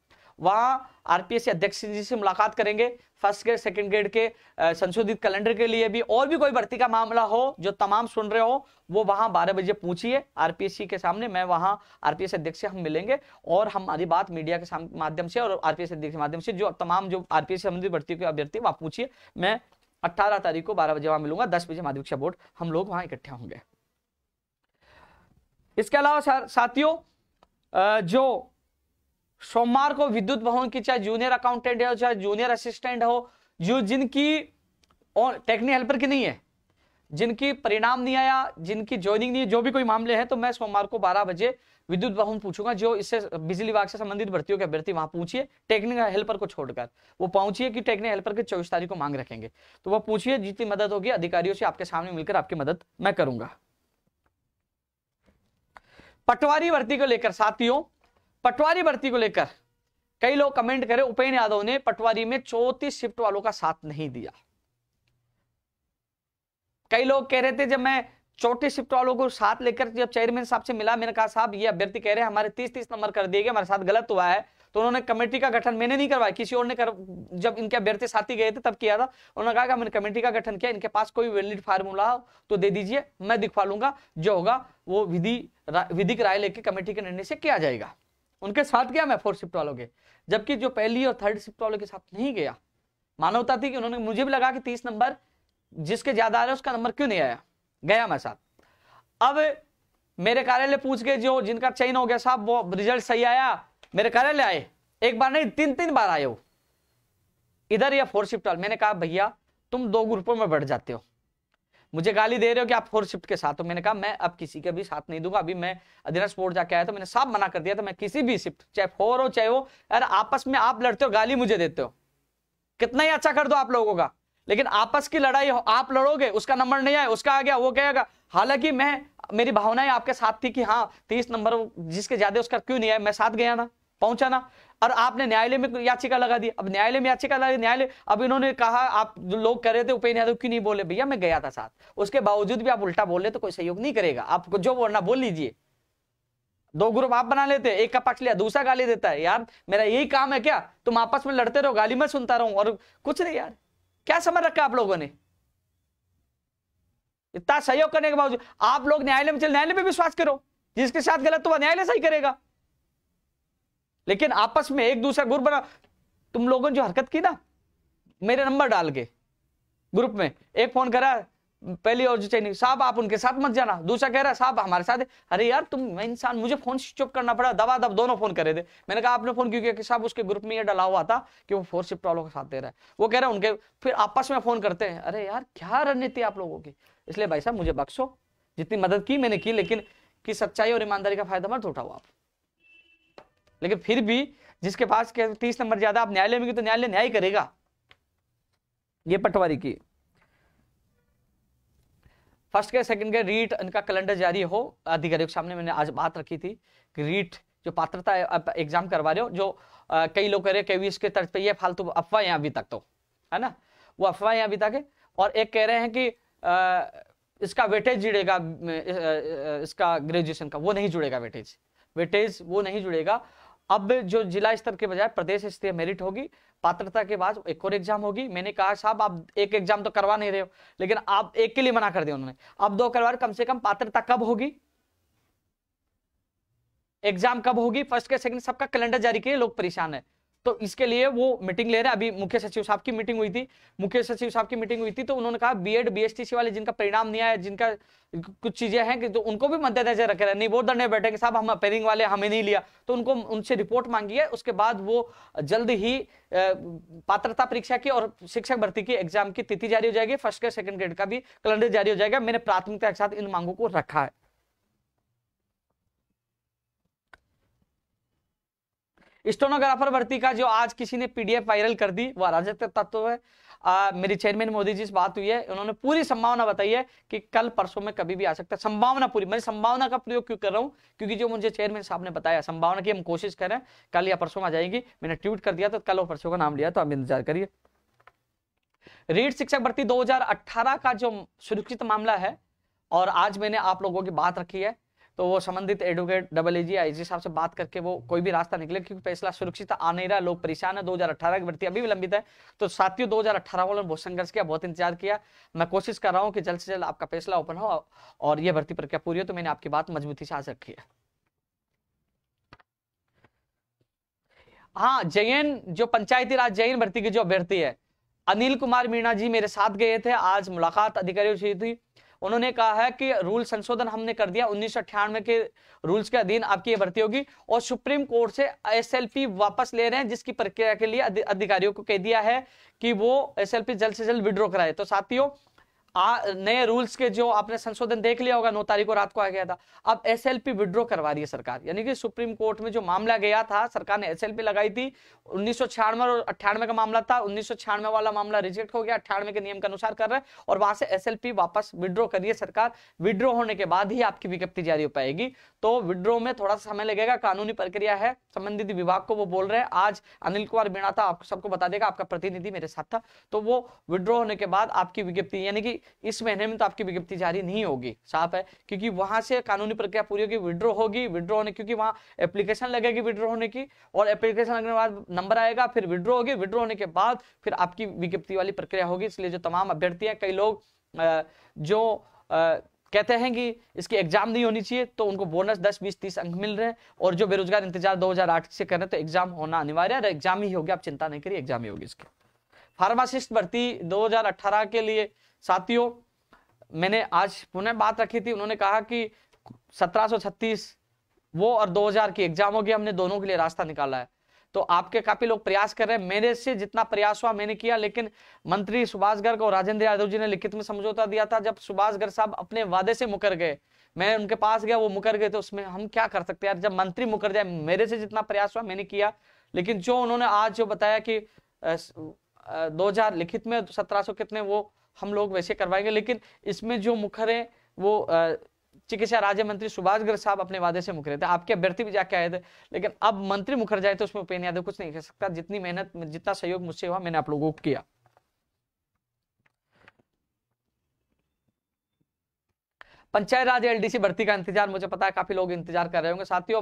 वहाँ आर अध्यक्ष जी से मुलाकात करेंगे फर्स्ट ग्रेड सेकेंड ग्रेड के संशोधित कैलेंडर के लिए भी और भी कोई भर्ती का मामला हो जो तमाम सुन रहे हो वो वहाँ बारह बजे पूछिए आर के सामने मैं वहाँ आर अध्यक्ष से हम मिलेंगे और हमारी बात मीडिया के माध्यम से और आर अध्यक्ष के माध्यम से जो तमाम जो आर आरपीएस संबंधित भर्ती के अभ्यर्थी वहाँ पूछिए मैं अट्ठारह तारीख को बारह बजे वहाँ मिलूंगा दस बजे माध्यमिक शिक्षा बोर्ड हम लोग वहाँ इकट्ठे होंगे इसके अलावा साथियों जो सोमवार को विद्युत भवन की चाहे जूनियर अकाउंटेंट हो चाहे जूनियर असिस्टेंट हो जो जिनकी टेक्निक हेल्पर की नहीं है जिनकी परिणाम नहीं आया जिनकी ज्वाइनिंग नहीं है जो भी कोई मामले हैं तो मैं सोमवार को 12 बजे विद्युत भवन पूछूंगा जो इससे बिजली विभाग से संबंधित भर्तियों के अभ्यर्थी वहां पूछिए टेक्निकल हेल्पर को छोड़कर वो पहुंचिए कि टेक्निकल हेल्पर के चौबीस तारीख को मांग रखेंगे तो वह पूछिए जितनी मदद होगी अधिकारियों से आपके सामने मिलकर आपकी मदद मैं करूंगा पटवारी भर्ती को लेकर साथियों पटवारी भर्ती को लेकर कई लोग कमेंट करे उपेन्द्र यादव ने पटवारी में चौतीस शिफ्ट वालों का साथ नहीं दिया कई लोग कह रहे थे जब मैं चौथी शिफ्ट वालों को साथ लेकर जब चेयरमैन साहब से मिला मैंने कहा साहब ये अभ्यर्थी कह रहे हैं हमारे तीस तीस नंबर कर दिए गए हमारे साथ गलत हुआ है तो उन्होंने कमेटी का गठन मैंने नहीं करवाया किसी और ने कर जब इनके अभ्यर्थी साथी गए थे तब किया था उन्होंने कहा कि मैंने कमेटी का गठन किया इनके पास कोई वैलिड फार्मूला हो तो दे दीजिए मैं दिखवा लूंगा जो होगा वो विधि विधिक राय लेके कमेटी के निर्णय से किया जाएगा उनके साथ गया मैं फोर्थ शिफ्ट वालों के जबकि जो पहली और थर्ड शिफ्ट वालों के साथ नहीं गया मानवता थी कि उन्होंने मुझे भी लगा कि तीस नंबर जिसके ज्यादा आ रहे उसका नंबर क्यों नहीं आया गया मैं साथ अब मेरे कार्यालय पूछ के जो जिनका चयन हो गया साहब वो रिजल्ट सही आया मेरे कार्यालय आए एक बार नहीं तीन तीन बार आए वो इधर या फोर शिफ्ट वाले मैंने कहा भैया तुम दो ग्रुपों में बढ़ जाते हो मुझे गाली दे रहे हो कि आप फोर शिफ्ट के साथ हो मैंने कहा मैं अब किसी के भी साथ नहीं दूंगा अभी मैं अधीरा स्पोर्ट जाके आया तो मैंने साफ मना कर दिया तो मैं किसी भी शिफ्ट चाहे फोर हो चाहे वो यार आपस में आप लड़ते हो गाली मुझे देते हो कितना ही अच्छा कर दो आप लोगों का लेकिन आपस की लड़ाई हो आप लड़ोगे उसका नंबर नहीं आया उसका आ गया वो कहेगा हालांकि मैं मेरी भावनाएं आपके साथ थी कि हाँ तीस नंबर जिसके ज्यादा उसका क्यों नहीं आया मैं साथ गया ना पहुंचाना और आपने न्यायालय में याचिका लगा दी अब न्यायालय में याचिका लगा न्यायालय अब इन्होंने कहा आप लोग कह रहे थे उपेन्द्र यादव क्यों नहीं बोले भैया मैं गया था साथ उसके बावजूद भी आप उल्टा बोल रहे तो कोई सहयोग नहीं करेगा आपको जो बोलना बोल लीजिए दो ग्रुप आप बना लेते एक का पक्ष लिया दूसरा गाली देता है यार मेरा यही काम है क्या तुम आपस में लड़ते रहो गाली मैं सुनता रहूं और कुछ नहीं यार क्या समझ रखा आप लोगों ने इतना सहयोग करने के बावजूद आप लोग न्यायालय में चले न्यायालय में विश्वास करो जिसके साथ गलत हुआ न्यायालय सही करेगा लेकिन आपस में एक दूसरा ग्रुप बना तुम लोगों ने जो हरकत की ना मेरे नंबर डाल के ग्रुप में एक फोन करा पहली और जो चाहिए साहब आप उनके साथ मत जाना दूसरा कह रहा साहब हमारे साथ अरे यार तुम इंसान मुझे फोन स्विच ऑफ करना पड़ा दबा दब दोनों फोन करे थे मैंने कहा आपने फोन क्यों किया कि साहब उसके ग्रुप में ये डला हुआ था कि वो फोर शिफ्ट वालों के साथ दे रहा है वो कह रहा है उनके फिर आपस में फोन करते हैं अरे यार क्या रणनीति आप लोगों की इसलिए भाई साहब मुझे बख्शो जितनी मदद की मैंने की लेकिन की सच्चाई और ईमानदारी का फायदा मत उठाओ आप लेकिन फिर भी जिसके पास तीस नंबर ज्यादा आप न्यायालय में गए तो न्यायालय न्याय करेगा ये पटवारी की फर्स्ट के सेकंड के रीट इनका कैलेंडर जारी हो अधिकारियों के सामने मैंने आज बात रखी थी कि रीट जो पात्रता एग्जाम करवा रहे हो जो आ, कई लोग कह रहे हैं कई इसके तर्ज पे ये फालतू अफवाह अफवाहें अभी तक तो है ना वो अफवाह अफवाहें अभी तक और एक कह रहे हैं कि आ, इसका वेटेज जुड़ेगा इसका ग्रेजुएशन का वो नहीं जुड़ेगा वेटेज वेटेज वो नहीं जुड़ेगा अब जो जिला स्तर के बजाय प्रदेश स्तरीय मेरिट होगी पात्रता के बाद एक और एग्जाम होगी मैंने कहा साहब आप एक एग्जाम तो करवा नहीं रहे हो लेकिन आप एक के लिए मना कर दिया उन्होंने अब दो करवा कम से कम पात्रता कब होगी एग्जाम कब होगी फर्स्ट के सेकंड सबका कैलेंडर जारी किए लोग परेशान है तो इसके लिए वो मीटिंग ले रहे हैं अभी मुख्य सचिव साहब की मीटिंग हुई थी मुख्य सचिव साहब की मीटिंग हुई थी तो उन्होंने कहा बीएड बीएसटीसी वाले जिनका परिणाम नहीं आया जिनका कुछ चीजें हैं कि तो उनको भी मद्देनजर रखे रहे वो में बैठे साहब हम अपेरिंग वाले हमें नहीं लिया तो उनको उनसे रिपोर्ट मांगी है उसके बाद वो जल्द ही पात्रता परीक्षा की और शिक्षक भर्ती की एग्जाम की तिथि जारी हो जाएगी फर्स्ट ग्रेड सेकंड ग्रेड का भी कैलेंडर जारी हो जाएगा मैंने प्राथमिकता के साथ इन मांगों को रखा है स्टोनोग्राफर भर्ती का जो आज किसी ने पीडीएफ वायरल कर दी वो अराजक तत्व है आ, मेरी चेयरमैन मोदी जी से बात हुई है उन्होंने पूरी संभावना बताई है कि कल परसों में कभी भी आ सकता है संभावना पूरी मैं संभावना का प्रयोग क्यों कर रहा हूं क्योंकि जो मुझे चेयरमैन साहब ने बताया संभावना की हम कोशिश करें कल या परसों में आ जाएगी मैंने ट्वीट कर दिया तो कल और परसों का नाम लिया तो आप इंतजार करिए रीट शिक्षक भर्ती दो का जो सुरक्षित मामला है और आज मैंने आप लोगों की बात रखी है तो वो संबंधित एडवोकेट डबल एजी जी साहब से बात करके वो कोई भी रास्ता निकले क्योंकि फैसला सुरक्षित आ नहीं रहा लोग परेशान है 2018 की भर्ती अभी विलंबित है तो साथियों 2018 वालों ने बहुत संघर्ष किया बहुत इंतजार किया मैं कोशिश कर रहा हूँ कि जल्द से जल्द आपका फैसला ओपन हो और ये भर्ती प्रक्रिया पूरी हो तो मैंने आपकी बात मजबूती से आज रखी है हाँ जैन जो पंचायती राज जैन भर्ती की जो अभ्यर्थी है अनिल कुमार मीणा जी मेरे साथ गए थे आज मुलाकात अधिकारियों से थी उन्होंने कहा है कि रूल संशोधन हमने कर दिया उन्नीस के रूल्स के अधीन आपकी ये भर्ती होगी और सुप्रीम कोर्ट से एस वापस ले रहे हैं जिसकी प्रक्रिया के लिए अधिकारियों को कह दिया है कि वो एस जल्द से जल्द विड्रॉ कराए तो साथियों आ, नए रूल्स के जो आपने संशोधन देख लिया होगा नौ तारीख को रात को आ गया था अब एस एल पी विड्रॉ करवा रही है सरकार यानी कि सुप्रीम कोर्ट में जो मामला गया था सरकार ने एस एल पी लगाई थी उन्नीस सौ छियानवे और अट्ठानवे का मामला था उन्नीस सौ छियानवे वाला मामला रिजेक्ट हो गया अट्ठानवे के नियम के अनुसार कर रहे हैं और वहां से एस एल पी वापस विड्रॉ करिए सरकार विड्रॉ होने के बाद ही आपकी विज्ञप्ति जारी हो पाएगी तो विड्रॉ में थोड़ा सा समय लगेगा कानूनी प्रक्रिया है संबंधित विभाग को वो बोल रहे हैं आज अनिल कुमार मीणा था आपको सबको बता देगा आपका प्रतिनिधि मेरे साथ था तो वो विड्रॉ होने के बाद आपकी विज्ञप्ति यानी कि इस महीने में तो आपकी विज्ञप्ति जारी नहीं होगी साफ है क्योंकि वहां से कानूनी प्रक्रिया पूरी होगी विड्रो होगी विड्रो होने क्योंकि वहां एप्लीकेशन लगेगी विड्रो होने की और एप्लीकेशन लगने के बाद नंबर आएगा फिर विड्रो होगी विड्रो होने के बाद फिर आपकी विज्ञप्ति वाली प्रक्रिया होगी इसलिए जो तमाम अभ्यर्थी हैं कई लोग जो कहते हैं कि इसकी एग्जाम नहीं होनी चाहिए तो उनको बोनस 10, 20, 30 अंक मिल रहे हैं और जो बेरोजगार इंतजार 2008 से कर रहे हैं तो एग्जाम होना अनिवार्य है एग्जाम ही होगी आप चिंता नहीं करिए एग्जाम ही होगी इसकी फार्मासिस्ट भर्ती 2018 के लिए साथियों मैंने आज पुनः बात रखी थी उन्होंने कहा कि सत्रह वो और 2000 की एग्जाम होगी हमने दोनों के लिए रास्ता निकाला है तो आपके काफी लोग प्रयास कर रहे हैं मेरे से जितना प्रयास हुआ मैंने किया लेकिन मंत्री सुभाष गर्ग और राजेंद्र यादव जी ने लिखित में समझौता दिया था जब सुभाष गर्ग साहब अपने वादे से मुकर गए मैं उनके पास गया वो मुकर गए तो उसमें हम क्या कर सकते यार जब मंत्री मुकर जाए मेरे से जितना प्रयास हुआ मैंने किया लेकिन जो उन्होंने आज जो बताया कि दो लिखित में सत्रह कितने वो हम लोग वैसे करवाएंगे लेकिन इसमें जो मुखर है वो चिकित्सा राज्य मंत्री सुभाष गर्ग साहब अपने वादे से मुकरे थे आपके अभ्यर्थी भी जाके आए थे लेकिन अब मंत्री मुखर जाए तो उसमें उपेन्द्र यादव कुछ नहीं कर सकता जितनी मेहनत जितना सहयोग मुझसे हुआ मैंने आप लोगों को किया पंचायत राज एलडीसी भर्ती का इंतजार मुझे पता है काफी लोग इंतजार कर रहे होंगे साथियों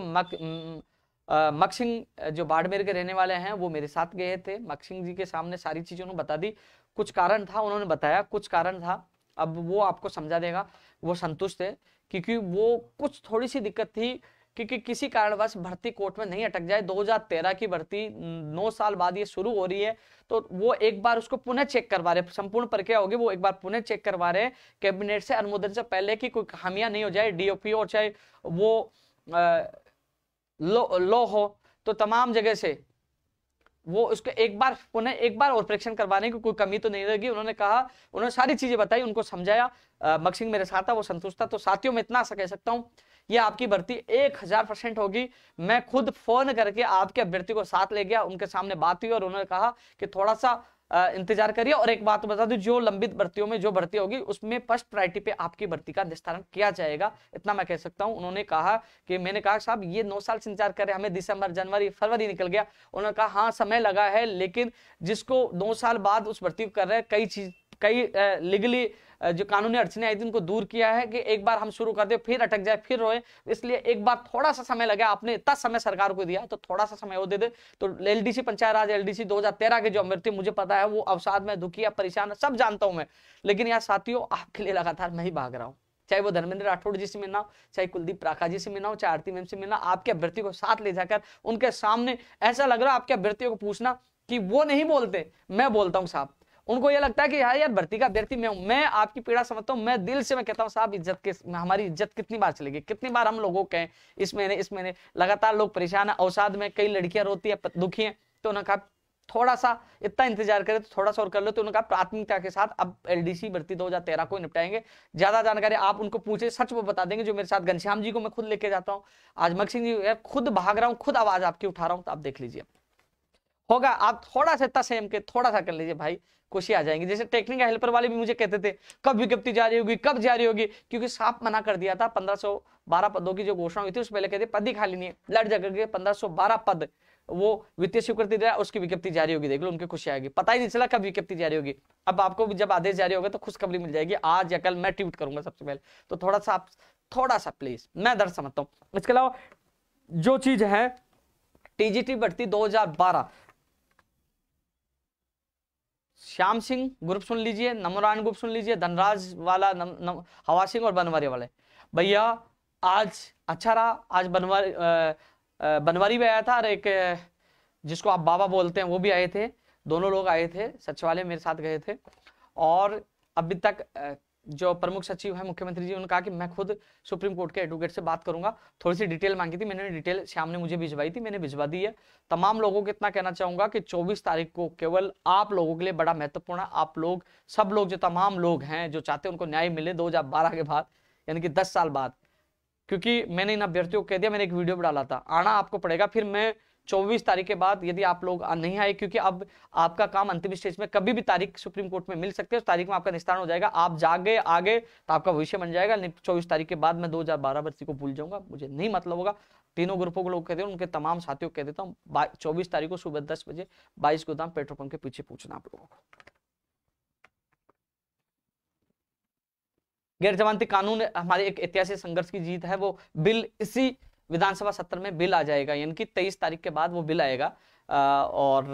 मक्सिंग जो बाड़मेर के रहने वाले हैं वो मेरे साथ गए थे मक्सिंग जी के सामने सारी चीज़ उन्होंने बता दी कुछ कारण था उन्होंने बताया कुछ कारण था अब वो आपको समझा देगा वो संतुष्ट है क्योंकि वो कुछ थोड़ी सी दिक्कत थी क्योंकि किसी कारणवश भर्ती कोर्ट में नहीं अटक जाए 2013 की भर्ती 9 साल बाद ये शुरू हो रही है तो वो एक बार उसको पुनः चेक करवा रहे संपूर्ण प्रक्रिया होगी वो एक बार पुनः चेक करवा रहे हैं कैबिनेट से अनुमोदन से पहले कि कोई खामियां नहीं हो जाए डीओपी और चाहे वो लो हो तो तमाम जगह से वो उसके एक बार उन्हें एक बार और परीक्षण करवाने की कोई कमी तो नहीं रहेगी उन्होंने कहा उन्होंने सारी चीजें बताई उनको समझाया मक्सिंग मेरे साथ था वो संतुष्ट था तो साथियों में इतना कह सकता हूँ ये आपकी भर्ती एक हजार परसेंट होगी मैं खुद फोन करके आपके अभ्यर्थी को साथ ले गया उनके सामने बात हुई और उन्होंने कहा कि थोड़ा सा इंतजार करिए और एक बात बता दूं जो लंबित भर्तियों में जो भर्ती होगी उसमें फर्स्ट प्रायोरिटी पे आपकी भर्ती का निस्तारण किया जाएगा इतना मैं कह सकता हूं उन्होंने कहा कि मैंने कहा साहब ये नौ साल से कर रहे हमें दिसंबर जनवरी फरवरी निकल गया उन्होंने कहा हाँ समय लगा है लेकिन जिसको दो साल बाद उस भर्ती को कर रहे हैं कई चीज कई लीगली जो कानूनी अड़चने आई थी उनको दूर किया है कि एक बार हम शुरू कर दे फिर अटक जाए फिर रोए इसलिए एक बार थोड़ा सा समय लगे आपने इतना समय सरकार को दिया तो थोड़ा सा समय वो दे दे तो एलडीसी पंचायत राज हजार तेरह के जो अमृत मुझे पता है वो अवसाद में दुखी या परेशान सब जानता हूं मैं लेकिन यार साथियों आपके लिए लगातार मैं ही भाग रहा हूँ चाहे वो धर्मेंद्र राठौड़ जी से मिलना हो चाहे कुलदीप राखा जी से मिलना हो चाहे आरती मैम से मिलना आपके अभ्यर्थी को साथ ले जाकर उनके सामने ऐसा लग रहा है आपके अभ्यर्थियों को पूछना कि वो नहीं बोलते मैं बोलता हूँ साहब उनको ये लगता है कि यार यार भर्ती का अभ्यर्थी मैं हूं मैं आपकी पीड़ा समझता हूं मैं दिल से मैं कहता हूँ साहब इज्जत के हमारी इज्जत कितनी बार चलेगी कितनी बार हम लोगों के इस महीने इस महीने लगातार लोग परेशान है अवसाद में कई लड़कियां रोती है दुखी है तो उन्होंने कहा थोड़ा सा इतना इंतजार करें तो थोड़ा सा और कर लो तो उन्होंने कहा प्राथमिकता के साथ अब एलडीसी भर्ती दो हजार तेरह को निपटाएंगे ज्यादा जानकारी आप उनको पूछे सच वो बता देंगे जो मेरे साथ घनश्याम जी को मैं खुद लेके जाता हूँ आज मक्सिंग जी खुद भाग रहा हूँ खुद आवाज आपकी उठा रहा हूँ तो आप देख लीजिए होगा आप थोड़ा सा तसेम के थोड़ा सा कर लीजिए भाई खुशी आ जाएंगे जैसे टेक्निकल हेल्पर वाले भी मुझे कहते थे कब विज्ञप्ति जारी होगी कब जारी होगी क्योंकि साफ मना कर दिया था 1512 पदों की जो घोषणा हुई थी उस पहले कहते पद ही खाली नहीं है लड़ जा करके 1512 पद वो वित्तीय स्वीकृति दे उसकी विज्ञप्ति जारी होगी देख लो उनकी खुशी आएगी पता ही नहीं चला कब विज्ञप्ति जारी होगी अब आपको जब आदेश जारी होगा तो खुशखबरी मिल जाएगी आज या कल मैं ट्वीट करूंगा सबसे पहले तो थोड़ा सा आप थोड़ा सा प्लीज मैं दर्द समझता हूँ इसके अलावा जो चीज है टीजीटी बढ़ती 2012 श्याम सिंह ग्रुप सुन लीजिए नमरान ग्रुप सुन लीजिए धनराज वाला नम, नम, हवा सिंह और बनवारी वाले भैया आज अच्छा रहा आज बनवारी बनवारी भी आया था और एक जिसको आप बाबा बोलते हैं वो भी आए थे दोनों लोग आए थे सचिवालय मेरे साथ गए थे और अभी तक जो प्रमुख सचिव है मुख्यमंत्री जी उन्होंने कहा कि मैं खुद सुप्रीम कोर्ट के एडवोकेट से बात करूंगा थोड़ी सी डिटेल मांगी थी मैंने डिटेल श्याम ने मुझे भिजवाई थी मैंने भिजवा दी है तमाम लोगों को इतना कहना चाहूंगा कि 24 तारीख को केवल आप लोगों के लिए बड़ा महत्वपूर्ण है आप लोग सब लोग जो तमाम लोग हैं जो चाहते हैं उनको न्याय मिले दो के बाद यानी कि दस साल बाद क्योंकि मैंने इन अभ्यर्थियों को कह दिया मैंने एक वीडियो डाला था आना आपको पड़ेगा फिर मैं 24 तारीख के बाद यदि आप लोग नहीं आए क्योंकि अब आपका काम अंतिम स्टेज में कभी भी तारीख सुप्रीम कोर्ट में मिल सकती है उस तारीख में आपका निस्तारण हो जाएगा आप जागे आगे तो आपका भविष्य बन जाएगा चौबीस तारीख के बाद मैं दो हजार को भूल जाऊंगा मुझे नहीं मतलब होगा तीनों ग्रुपों को लोग कहते हैं उनके तमाम साथियों को कह देता हूँ चौबीस तारीख को सुबह दस बजे बाईस गोदाम पेट्रोल पंप के पीछे पूछना आप लोगों को गैर जमानती कानून हमारे एक ऐतिहासिक संघर्ष की जीत है वो बिल इसी विधानसभा सत्र में बिल आ जाएगा यानी कि तेईस तारीख के बाद वो बिल आएगा और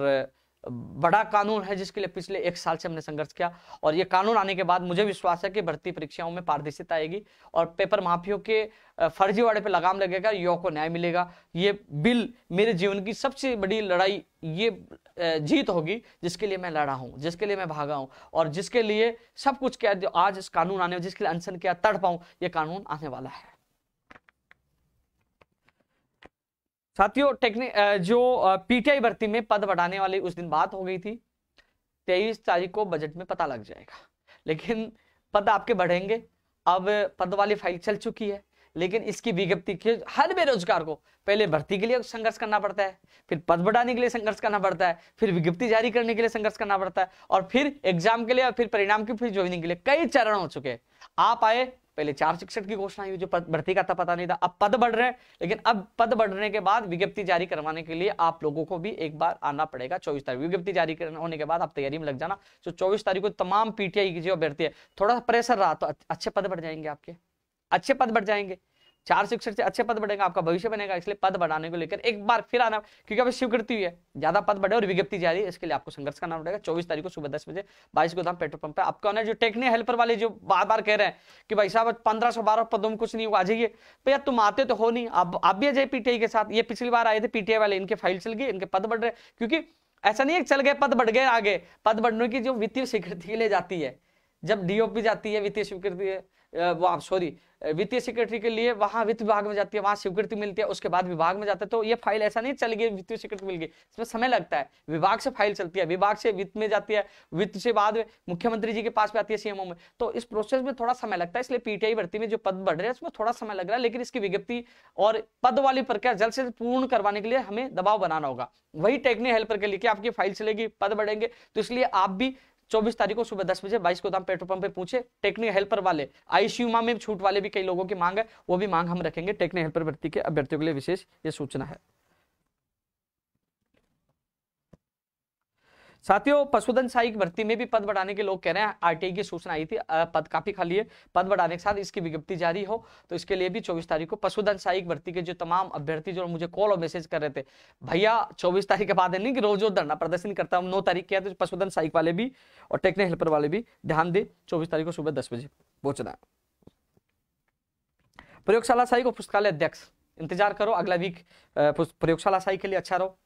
बड़ा कानून है जिसके लिए पिछले एक साल से हमने संघर्ष किया और ये कानून आने के बाद मुझे विश्वास है कि भर्ती परीक्षाओं में पारदर्शिता आएगी और पेपर माफियों के फर्जीवाड़े पे लगाम लगेगा युवाओं को न्याय मिलेगा ये बिल मेरे जीवन की सबसे बड़ी लड़ाई ये जीत होगी जिसके लिए मैं लड़ा हूँ जिसके लिए मैं भागा हूँ और जिसके लिए सब कुछ क्या आज इस कानून आने जिसके लिए अनशन किया तड़ पाऊँ ये कानून आने वाला है साथियों टेक्निक जो पीटीआई भर्ती में पद बढ़ाने वाली उस दिन बात हो गई थी तेईस तारीख को बजट में पता लग जाएगा लेकिन पद आपके बढ़ेंगे अब पद वाली फाइल चल चुकी है लेकिन इसकी विज्ञप्ति के हर बेरोजगार को पहले भर्ती के लिए संघर्ष करना पड़ता है फिर पद बढ़ाने के लिए संघर्ष करना पड़ता है फिर विज्ञप्ति जारी करने के लिए संघर्ष करना पड़ता है और फिर एग्जाम के लिए और फिर परिणाम की फिर ज्वाइनिंग के लिए कई चरण हो चुके हैं आप आए पहले चार शिक्षक की घोषणा हुई जो भर्ती का था पता नहीं था अब पद बढ़ रहे हैं लेकिन अब पद बढ़ने के बाद विज्ञप्ति जारी करवाने के लिए आप लोगों को भी एक बार आना पड़ेगा चौबीस तारीख विज्ञप्ति जारी होने के बाद आप तैयारी में लग जाना तो चौबीस तारीख को तमाम पीटीआई की जो अभ्यर्थी है थोड़ा सा प्रेशर रहा तो अच्छे पद बढ़ जाएंगे आपके अच्छे पद बढ़ जाएंगे चार शिक्षक से अच्छे पद बढ़ेगा आपका भविष्य बनेगा इसलिए पद बढ़ाने को लेकर एक बार फिर आना क्योंकि अभी स्वीकृति हुई है ज्यादा पद बढ़े और विज्ञप्ति जारी है इसके लिए आपको संघर्ष करना पड़ेगा चौबीस तारीख को सुबह दस बजे बाईस गोदाम पेट्रोल पंप पे आपका होना जो टेक्निक हेल्पर वाले जो बार बार कह रहे हैं कि भाई साहब पंद्रह सौ बारह पदों में कुछ नहीं हुआ आ जाइए भैया तुम आते तो हो नहीं आप आप भी आ जाए पीटीआई के साथ ये पिछली बार आए थे पीटीआई वाले इनके फाइल चल गई इनके पद बढ़ रहे क्योंकि ऐसा नहीं है चल गए पद बढ़ गए आगे पद बढ़ने की जो वित्तीय स्वीकृति के लिए जाती है जब डीओपी जाती है वित्तीय स्वीकृति सॉरी वित्तीय सेक्रेटरी के लिए वहां वित्त विभाग में जाती है वहां स्वीकृति मिलती है उसके बाद विभाग में जाता है तो ये फाइल ऐसा नहीं चल गई वित्तीय सेक्रेटरी मिल गई इसमें समय लगता है विभाग से फाइल चलती है विभाग से वित्त में जाती है वित्त से बाद मुख्यमंत्री जी के पास भी आती है सीएमओ में तो इस प्रोसेस में थोड़ा समय लगता है इसलिए पीटीआई भर्ती में जो पद बढ़ रहे हैं उसमें थोड़ा समय लग रहा है लेकिन इसकी विज्ञप्ति और पद वाली प्रक्रिया जल्द से पूर्ण करवाने के लिए हमें दबाव बनाना होगा वही टेक्निक हेल्पर के लिए आपकी फाइल चलेगी पद बढ़ेंगे तो इसलिए आप भी चौबीस तारीख को सुबह दस बजे बाईस गोदाम पेट्रोल पंप पे पूछे टेक्निक हेल्पर वाले आईसीयू में छूट वाले भी कई लोगों की मांग है वो भी मांग हम रखेंगे टेक्निक हेल्पर भर्ती के अभ्यर्थियों के लिए विशेष ये सूचना है साथियों पशुधन सहायक भर्ती में भी पद बढ़ाने के लोग कह रहे हैं आरटीआई की सूचना आई थी पद काफी खाली है पद बढ़ाने के साथ इसकी विज्ञप्ति जारी हो तो इसके लिए भी चौबीस तारीख को पशुधन सहायक भर्ती के जो तमाम अभ्यर्थी जो मुझे कॉल और मैसेज कर रहे थे भैया चौबीस तारीख के बाद नहीं कि रोज रोज धरना प्रदर्शन करता हूँ नौ तारीख किया तो पशुधन सहायक वाले भी और टेक्निक हेल्पर वाले भी ध्यान दे चौबीस तारीख को सुबह दस बजे पहुंचना प्रयोगशाला सहायक और पुस्तकालय अध्यक्ष इंतजार करो अगला वीक प्रयोगशाला सहायक के लिए अच्छा रहो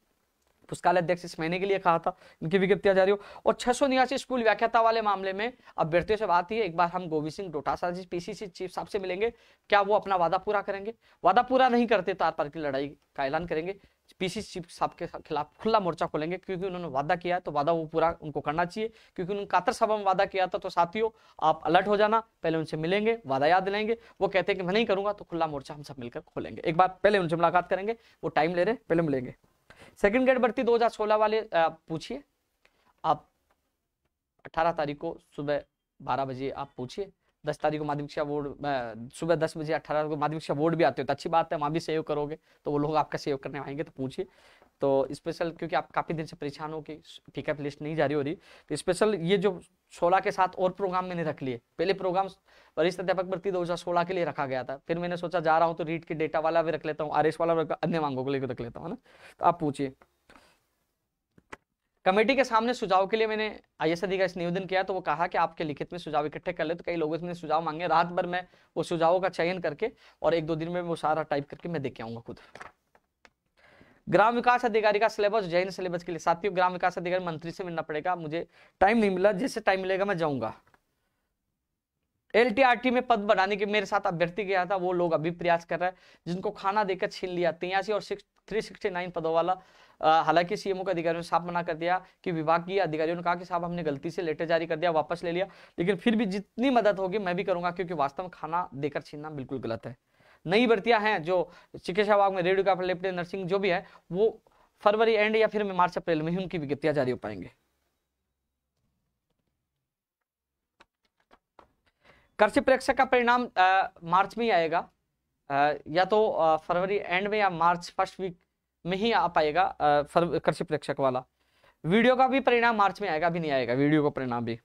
पुस्तकालय अध्यक्ष इस महीने के लिए कहा था इनकी विज्ञप्तियां जारी हो और छह सौ नियासी स्कूल व्याख्याता वाले मामले में अभ्यर्थियों से बात ही एक बार हम गोविंद सिंह डोटासा जी पीसीसी चीफ साहब से मिलेंगे क्या वो अपना वादा पूरा करेंगे वादा पूरा नहीं करते तार तो पार की लड़ाई का ऐलान करेंगे पीसी चीफ साहब के खिलाफ खुला मोर्चा खोलेंगे क्योंकि उन्होंने वादा किया है तो वादा वो पूरा उनको करना चाहिए क्योंकि उन्होंने कातर सभा में वादा किया था तो साथियों आप अलर्ट हो जाना पहले उनसे मिलेंगे वादा याद लेंगे वो कहते हैं कि मैं नहीं करूंगा तो खुला मोर्चा हम सब मिलकर खोलेंगे एक बार पहले उनसे मुलाकात करेंगे वो टाइम ले रहे पहले मिलेंगे सेकंड ग्रेड भर्ती 2016 वाले आप पूछिए आप 18 तारीख को सुबह 12 बजे आप पूछिए 10 तारीख को माध्यमिक शिक्षा बोर्ड सुबह 10 बजे 18 को माध्यमिक शिक्षा बोर्ड भी आते हो तो अच्छी बात है वहाँ भी सहयोग करोगे तो वो लोग आपका सहयोग करने आएंगे तो पूछिए तो स्पेशल क्योंकि आप काफ़ी दिन से परेशान हो कि पिकअप लिस्ट नहीं जारी हो रही तो स्पेशल ये जो सोलह के साथ और प्रोग्राम मैंने रख लिए पहले प्रोग्राम वरिष्ठ अध्यापक भर्ती दो हज़ार के लिए रखा गया था फिर मैंने सोचा जा रहा हूँ तो रीट के डेटा वाला भी रख लेता हूँ आर वाला अन्य मांगों को लेकर रख लेता हूँ ना तो आप पूछिए कमेटी के सामने सुझाव के लिए मैंने आई एस अधिकारी निवेदन किया तो वो कहा कि आपके लिखित में सुझाव इकट्ठे कर ले तो कई लोगों से सुझाव मांगे रात भर मैं वो सुझावों का चयन करके और एक दो दिन में वो सारा टाइप करके मैं देख आऊँगा खुद ग्राम विकास अधिकारी का सिलेबस जैन सिलेबस के लिए साथियों ग्राम विकास अधिकारी मंत्री से मिलना पड़ेगा मुझे टाइम नहीं मिला जैसे टाइम मिलेगा मैं जाऊंगा एल में पद बढ़ाने के मेरे साथ अभ्यर्थी गया था वो लोग अभी प्रयास कर रहे हैं जिनको खाना देकर छीन लिया तिहासी और थ्री सिक्सटी नाइन पदों वाला हालांकि सीएमओ के अधिकारियों ने साफ मना कर दिया कि विभाग की अधिकारियों ने कहा कि साहब हमने गलती से लेटर जारी कर दिया वापस ले लिया लेकिन फिर भी जितनी मदद होगी मैं भी करूंगा क्योंकि वास्तव में खाना देकर छीनना बिल्कुल गलत है नई भर्तियां हैं जो चिकित्सा विभाग में रेडियो काफी नर्सिंग जो भी है वो फरवरी एंड या फिर मार्च अप्रैल में ही उनकी विज्ञप्तियां जारी हो पाएंगे कृषि परीक्षा का परिणाम मार्च में ही आएगा आ, या तो फरवरी एंड में या मार्च फर्स्ट वीक में ही आ पाएगा कृषि परीक्षक वाला वीडियो का भी परिणाम मार्च में आएगा भी नहीं आएगा वीडियो का परिणाम भी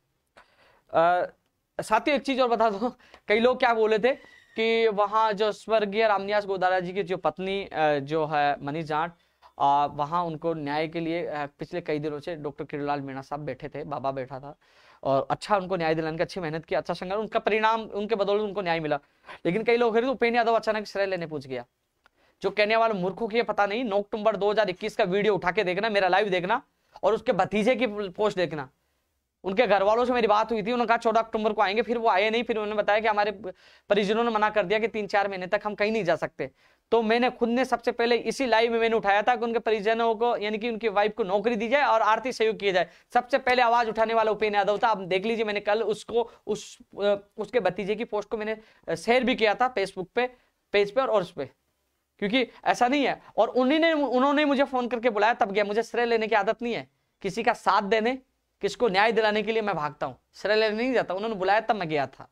साथियों एक चीज और बता दो कई लोग क्या बोले थे कि वहाँ जो स्वर्गीय रामनिवास गोदारा जी की जो पत्नी जो है मनीष जाट वहाँ उनको न्याय के लिए पिछले कई दिनों से डॉक्टर किरलाल मीणा साहब बैठे थे बाबा बैठा था और अच्छा उनको न्याय दिलाने की अच्छी मेहनत की अच्छा संघर्ष उनका परिणाम उनके बदौलत उनको न्याय मिला लेकिन कई लोग तो उपेन्द्र यादव अचानक श्रेय लेने पूछ गया जो कहने वाले मूर्खों की पता नहीं नौ अक्टूबर दो का वीडियो उठा के देखना मेरा लाइव देखना और उसके भतीजे की पोस्ट देखना उनके घर वालों से मेरी बात हुई थी उन्होंने कहा चौदह अक्टूबर को आएंगे फिर वो आए नहीं फिर उन्होंने बताया कि हमारे परिजनों ने मना कर दिया कि तीन चार महीने तक हम कहीं नहीं जा सकते तो मैंने खुद ने सबसे पहले इसी लाइव में मैंने उठाया था कि उनके परिजनों को यानी कि उनकी वाइफ को नौकरी दी जाए और आर्थिक सहयोग किया जाए सबसे पहले आवाज उठाने वाला उपेन यादव था आप देख लीजिए मैंने कल उसको उस उसके भतीजे की पोस्ट को मैंने शेयर भी किया था फेसबुक पे पेज पे और उस पर क्योंकि ऐसा नहीं है और उन्हीं ने उन्होंने मुझे फोन करके बुलाया तब गया मुझे श्रेय लेने की आदत नहीं है किसी का साथ देने किसको न्याय दिलाने के लिए मैं भागता हूँ श्रेय लेने नहीं जाता उन्होंने बुलाया तब मैं गया था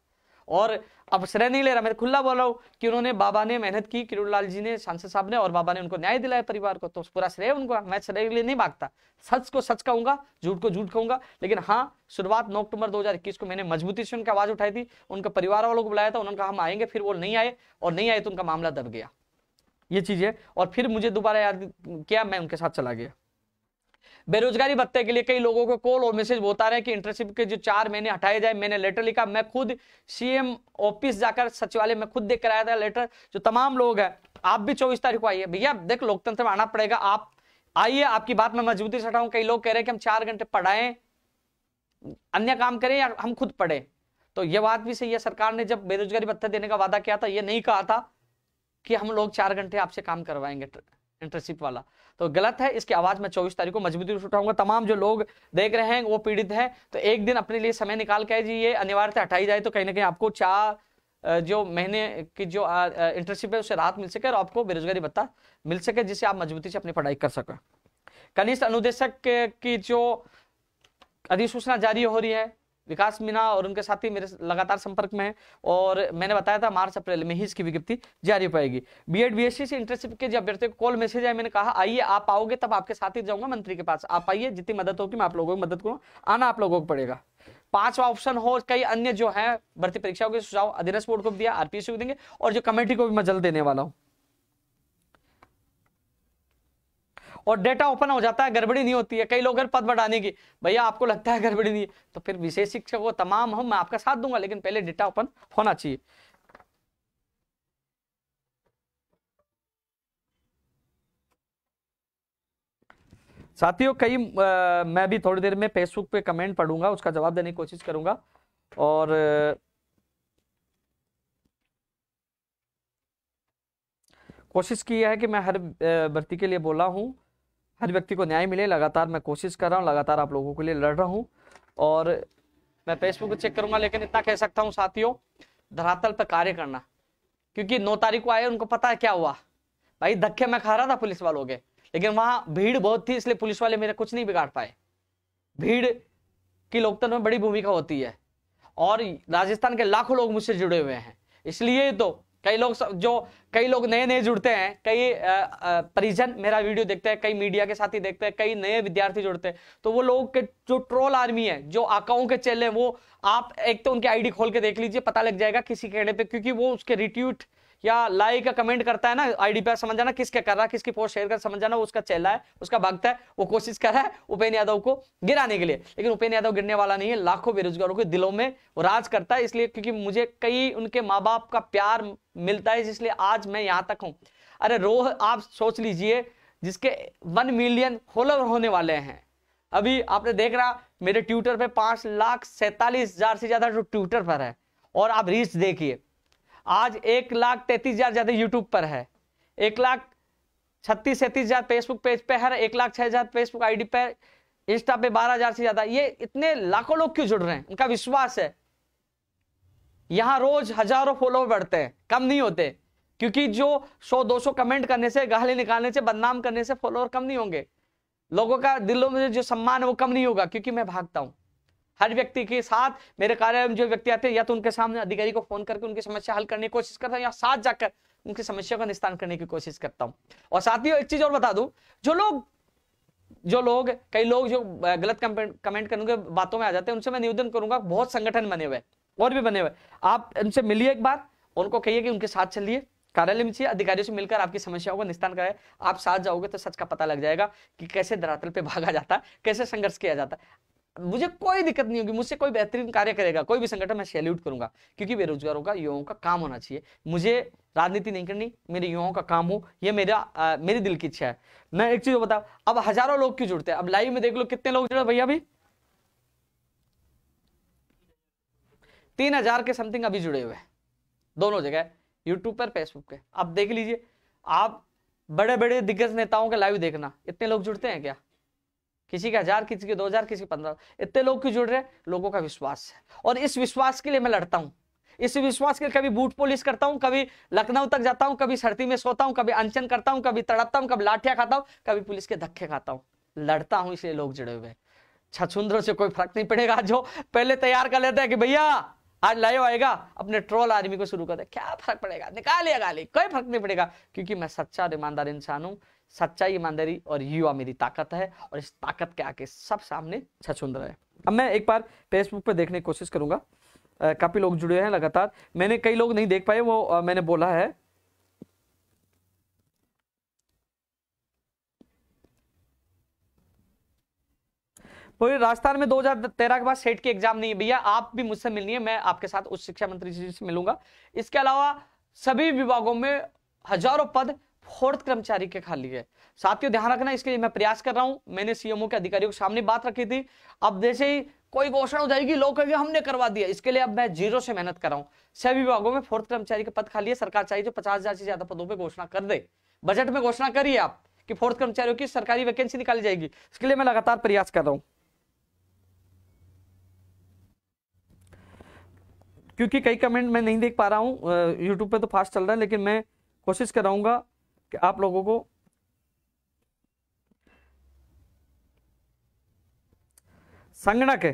और अब श्रेय नहीं ले रहा मैं खुला बोल रहा हूँ कि उन्होंने बाबा ने मेहनत की किरण लाल जी ने सांसद साहब ने और बाबा ने उनको न्याय दिलाया परिवार को तो पूरा श्रेय उनको मैं श्रेय के लिए नहीं भागता सच को सच कहूंगा झूठ को झूठ कहूंगा लेकिन हाँ शुरुआत नौ अक्टूबर दो को मैंने मजबूती से उनकी आवाज उठाई थी उनका परिवार वालों को बुलाया था उन्होंने कहा हम आएंगे फिर वो नहीं आए और नहीं आए तो उनका मामला दब गया ये चीज है और फिर मुझे दोबारा याद किया मैं उनके साथ चला गया बेरोजगारी भत्ते के लिए कई लोगों को कॉल और मैसेज बोता रहे कि इंटर्नशिप के जो चार महीने हटाए जाए मैंने लेटर लिखा मैं खुद सीएम ऑफिस जाकर सचिवालय में खुद देख कर आया था लेटर जो तमाम लोग हैं आप भी चौबीस तारीख को आइए भैया देख लोकतंत्र में आना पड़ेगा आप आइए आपकी बात में मजबूती से हटाऊ कई लोग कह रहे हैं कि हम चार घंटे पढ़ाए अन्य काम करें या हम खुद पढ़े तो यह बात भी सही है सरकार ने जब बेरोजगारी भत्ता देने का वादा किया था यह नहीं कहा था कि हम लोग चार घंटे आपसे काम करवाएंगे इंटर्नशिप वाला तो गलत है इसकी आवाज मैं चौबीस तारीख को मजबूती से उठाऊंगा तमाम जो लोग देख रहे हैं वो पीड़ित है तो एक दिन अपने लिए समय निकाल के जी ये अनिवार्यता हटाई जाए तो कहीं ना कहीं आपको चार जो महीने की जो इंटर्नशिप है उससे राहत मिल सके और आपको बेरोजगारी भत्ता मिल सके जिससे आप मजबूती से अपनी पढ़ाई कर सको कनिष्ठ अनुदेशक की जो अधिसूचना जारी हो रही है विकास मीना और उनके साथी मेरे लगातार संपर्क में हैं और मैंने बताया था मार्च अप्रैल में ही इसकी विज्ञप्ति जारी पाएगी बीएड बीएससी से इंटर्नशिप के जो अभ्यर्थियों को कॉल मैसेज आए मैंने कहा आइए आप आओगे तब आपके साथ ही जाऊंगा मंत्री के पास आप आइए जितनी मदद होगी मैं आप लोगों की मदद करूँ आना आप लोगों को पड़ेगा पांचवा ऑप्शन हो कई अन्य जो है भर्ती परीक्षाओं के सुझाव अधीनस्थ बोर्ड को दिया आरपीएससी को देंगे और जो कमेटी को भी मैं जल्द देने वाला हूँ और डेटा ओपन हो जाता है गड़बड़ी नहीं होती है कई लोग पद बढ़ाने की भैया आपको लगता है गड़बड़ी नहीं तो फिर विशेष शिक्षक वो तमाम हो मैं आपका साथ दूंगा लेकिन पहले डेटा ओपन होना चाहिए साथियों कई मैं भी थोड़ी देर में फेसबुक पे कमेंट पढ़ूंगा उसका जवाब देने की कोशिश करूंगा और कोशिश की है कि मैं हर भर्ती के लिए बोला हूं हर व्यक्ति को न्याय मिले लगातार मैं कोशिश कर रहा हूँ लगातार आप लोगों के लिए लड़ रहा हूँ और मैं फेसबुक चेक करूंगा लेकिन इतना कह सकता हूँ साथियों धरातल पर कार्य करना क्योंकि नौ तारीख को आए उनको पता है क्या हुआ भाई धक्के मैं खा रहा था पुलिस वालों के लेकिन वहाँ भीड़ बहुत थी इसलिए पुलिस वाले मेरे कुछ नहीं बिगाड़ पाए भीड़ की लोकतंत्र में बड़ी भूमिका होती है और राजस्थान के लाखों लोग मुझसे जुड़े हुए हैं इसलिए तो कई लोग जो कई लोग नए नए जुड़ते हैं कई परिजन मेरा वीडियो देखते हैं कई मीडिया के साथ ही देखते हैं कई नए विद्यार्थी जुड़ते हैं तो वो लोग के जो ट्रोल आर्मी है जो आकाओं के चेल हैं वो आप एक तो उनकी आईडी खोल के देख लीजिए पता लग जाएगा किसी कहने पे क्योंकि वो उसके रिट्यूट या लाइक कमेंट करता है ना आईडी पे समझ जाना किसके कर रहा है किसकी पोस्ट शेयर कर समझ जाना उसका चेला है उसका भक्त है वो कोशिश कर रहा है उपेन यादव को गिराने के लिए लेकिन उपेन यादव गिरने वाला नहीं है लाखों बेरोजगारों के दिलों में राज करता है इसलिए क्योंकि मुझे कई उनके माँ बाप का प्यार मिलता है इसलिए आज मैं यहाँ तक हूँ अरे रोह आप सोच लीजिए जिसके वन मिलियन फॉलोअर होने वाले हैं अभी आपने देख रहा मेरे ट्विटर पर पांच लाख सैतालीस हजार से ज्यादा जो ट्विटर पर है और आप रीच देखिए आज एक लाख तैतीस हजार ज्यादा यूट्यूब पर है एक लाख छत्तीस सैंतीस हजार फेसबुक पेज पे है एक लाख छह हजार फेसबुक आईडी पे इंस्टा पे बारह हजार से ज्यादा ये इतने लाखों लोग क्यों जुड़ रहे हैं उनका विश्वास है यहाँ रोज हजारों फॉलोअर बढ़ते हैं कम नहीं होते क्योंकि जो 100-200 कमेंट करने से गाली निकालने से बदनाम करने से फॉलोअर कम नहीं होंगे लोगों का दिलों में जो सम्मान है वो कम नहीं होगा क्योंकि मैं भागता हूँ हर व्यक्ति के साथ मेरे कार्यालय में जो व्यक्ति आते हैं या तो उनके सामने अधिकारी को फोन करके उनकी समस्या हल करने की कोशिश करता हूँ या साथ जाकर उनकी समस्या का निस्तारण करने की कोशिश करता हूँ और साथ ही एक चीज और बता दू जो लोग जो लोग कई लोग जो गलत कमेंट करेंगे बातों में आ जाते हैं उनसे मैं निवेदन करूंगा बहुत संगठन बने हुए और भी बने हुए आप उनसे मिलिए एक बार उनको कहिए कि उनके साथ चलिए कार्यालय में चाहिए अधिकारियों से मिलकर आपकी समस्याओं का निस्तारण करें आप साथ जाओगे तो सच का पता लग जाएगा कि कैसे धरातल पे भागा जाता है कैसे संघर्ष किया जाता है मुझे कोई दिक्कत नहीं होगी मुझसे कोई बेहतरीन कार्य करेगा कोई भी संगठन मैं सैल्यूट करूंगा क्योंकि बेरोजगारों का युवाओं का काम होना चाहिए मुझे राजनीति नहीं करनी मेरे युवाओं का काम हो यह मेरा आ, दिल की इच्छा है मैं एक चीज बताऊ अब हजारों लोग क्यों जुड़ते हैं अब लाइव में देख लो कितने लोग जुड़े भैया अभी तीन हजार के समथिंग अभी जुड़े हुए हैं दोनों जगह यूट्यूब पर फेसबुक पे आप देख लीजिए आप बड़े बड़े दिग्गज नेताओं के लाइव देखना इतने लोग जुड़ते हैं क्या किसी का हजार किसी के दो हजार किसी के पंद्रह इतने लोग क्यों जुड़ रहे हैं लोगों का विश्वास है और इस विश्वास के लिए मैं लड़ता हूं इस विश्वास के लिए कभी बूट पोलिस करता हूं कभी लखनऊ तक जाता हूं कभी सर्दी में सोता हूं कभी अनशन करता हूं कभी तड़पता हूं कभी लाठिया खाता हूं कभी पुलिस के धक्के खाता हूं लड़ता हूँ इसलिए लोग जुड़े हुए छछुंद्रो से कोई फर्क नहीं पड़ेगा जो पहले तैयार कर लेते हैं कि भैया आज लाइव आएगा अपने ट्रोल आदमी को शुरू कर दे क्या फर्क पड़ेगा निकालिएगा गाली कोई फर्क नहीं पड़ेगा क्योंकि मैं सच्चा ईमानदार इंसान हूँ सच्चाई ईमानदारी और युवा मेरी ताकत है और इस ताकत के आके सब सामने छछुंदर है अब मैं एक बार फेसबुक पर देखने की कोशिश करूंगा काफ़ी लोग जुड़े हैं लगातार मैंने कई लोग नहीं देख पाए वो आ, मैंने बोला है पूरे राजस्थान में 2013 के बाद सेट की एग्जाम नहीं है भैया आप भी मुझसे मिलनी है मैं आपके साथ उच्च शिक्षा मंत्री जी से मिलूंगा इसके अलावा सभी विभागों में हजारों पद फोर्थ कर्मचारी के खाली है साथियों ध्यान रखना इसके लिए मैं प्रयास कर रहा हूं मैंने सीएमओ के अधिकारियों के सामने बात रखी थी अब जैसे ही कोई घोषणा हो जाएगी लोग कहेंगे हमने करवा दिया इसके लिए अब मैं जीरो से मेहनत कर रहा हूं सभी विभागों में फोर्थ कर्मचारी के पद खाली है सरकार चाहिए जो पचास से ज्यादा पदों पर घोषणा कर दे बजट में घोषणा करिए आप कि फोर्थ कर्मचारियों की सरकारी वैकेंसी निकाली जाएगी इसके लिए मैं लगातार प्रयास कर रहा हूं क्योंकि कई कमेंट मैं नहीं देख पा रहा हूं यूट्यूब पे तो फास्ट चल रहा है लेकिन मैं कोशिश कराऊंगा कि आप लोगों को संगणक है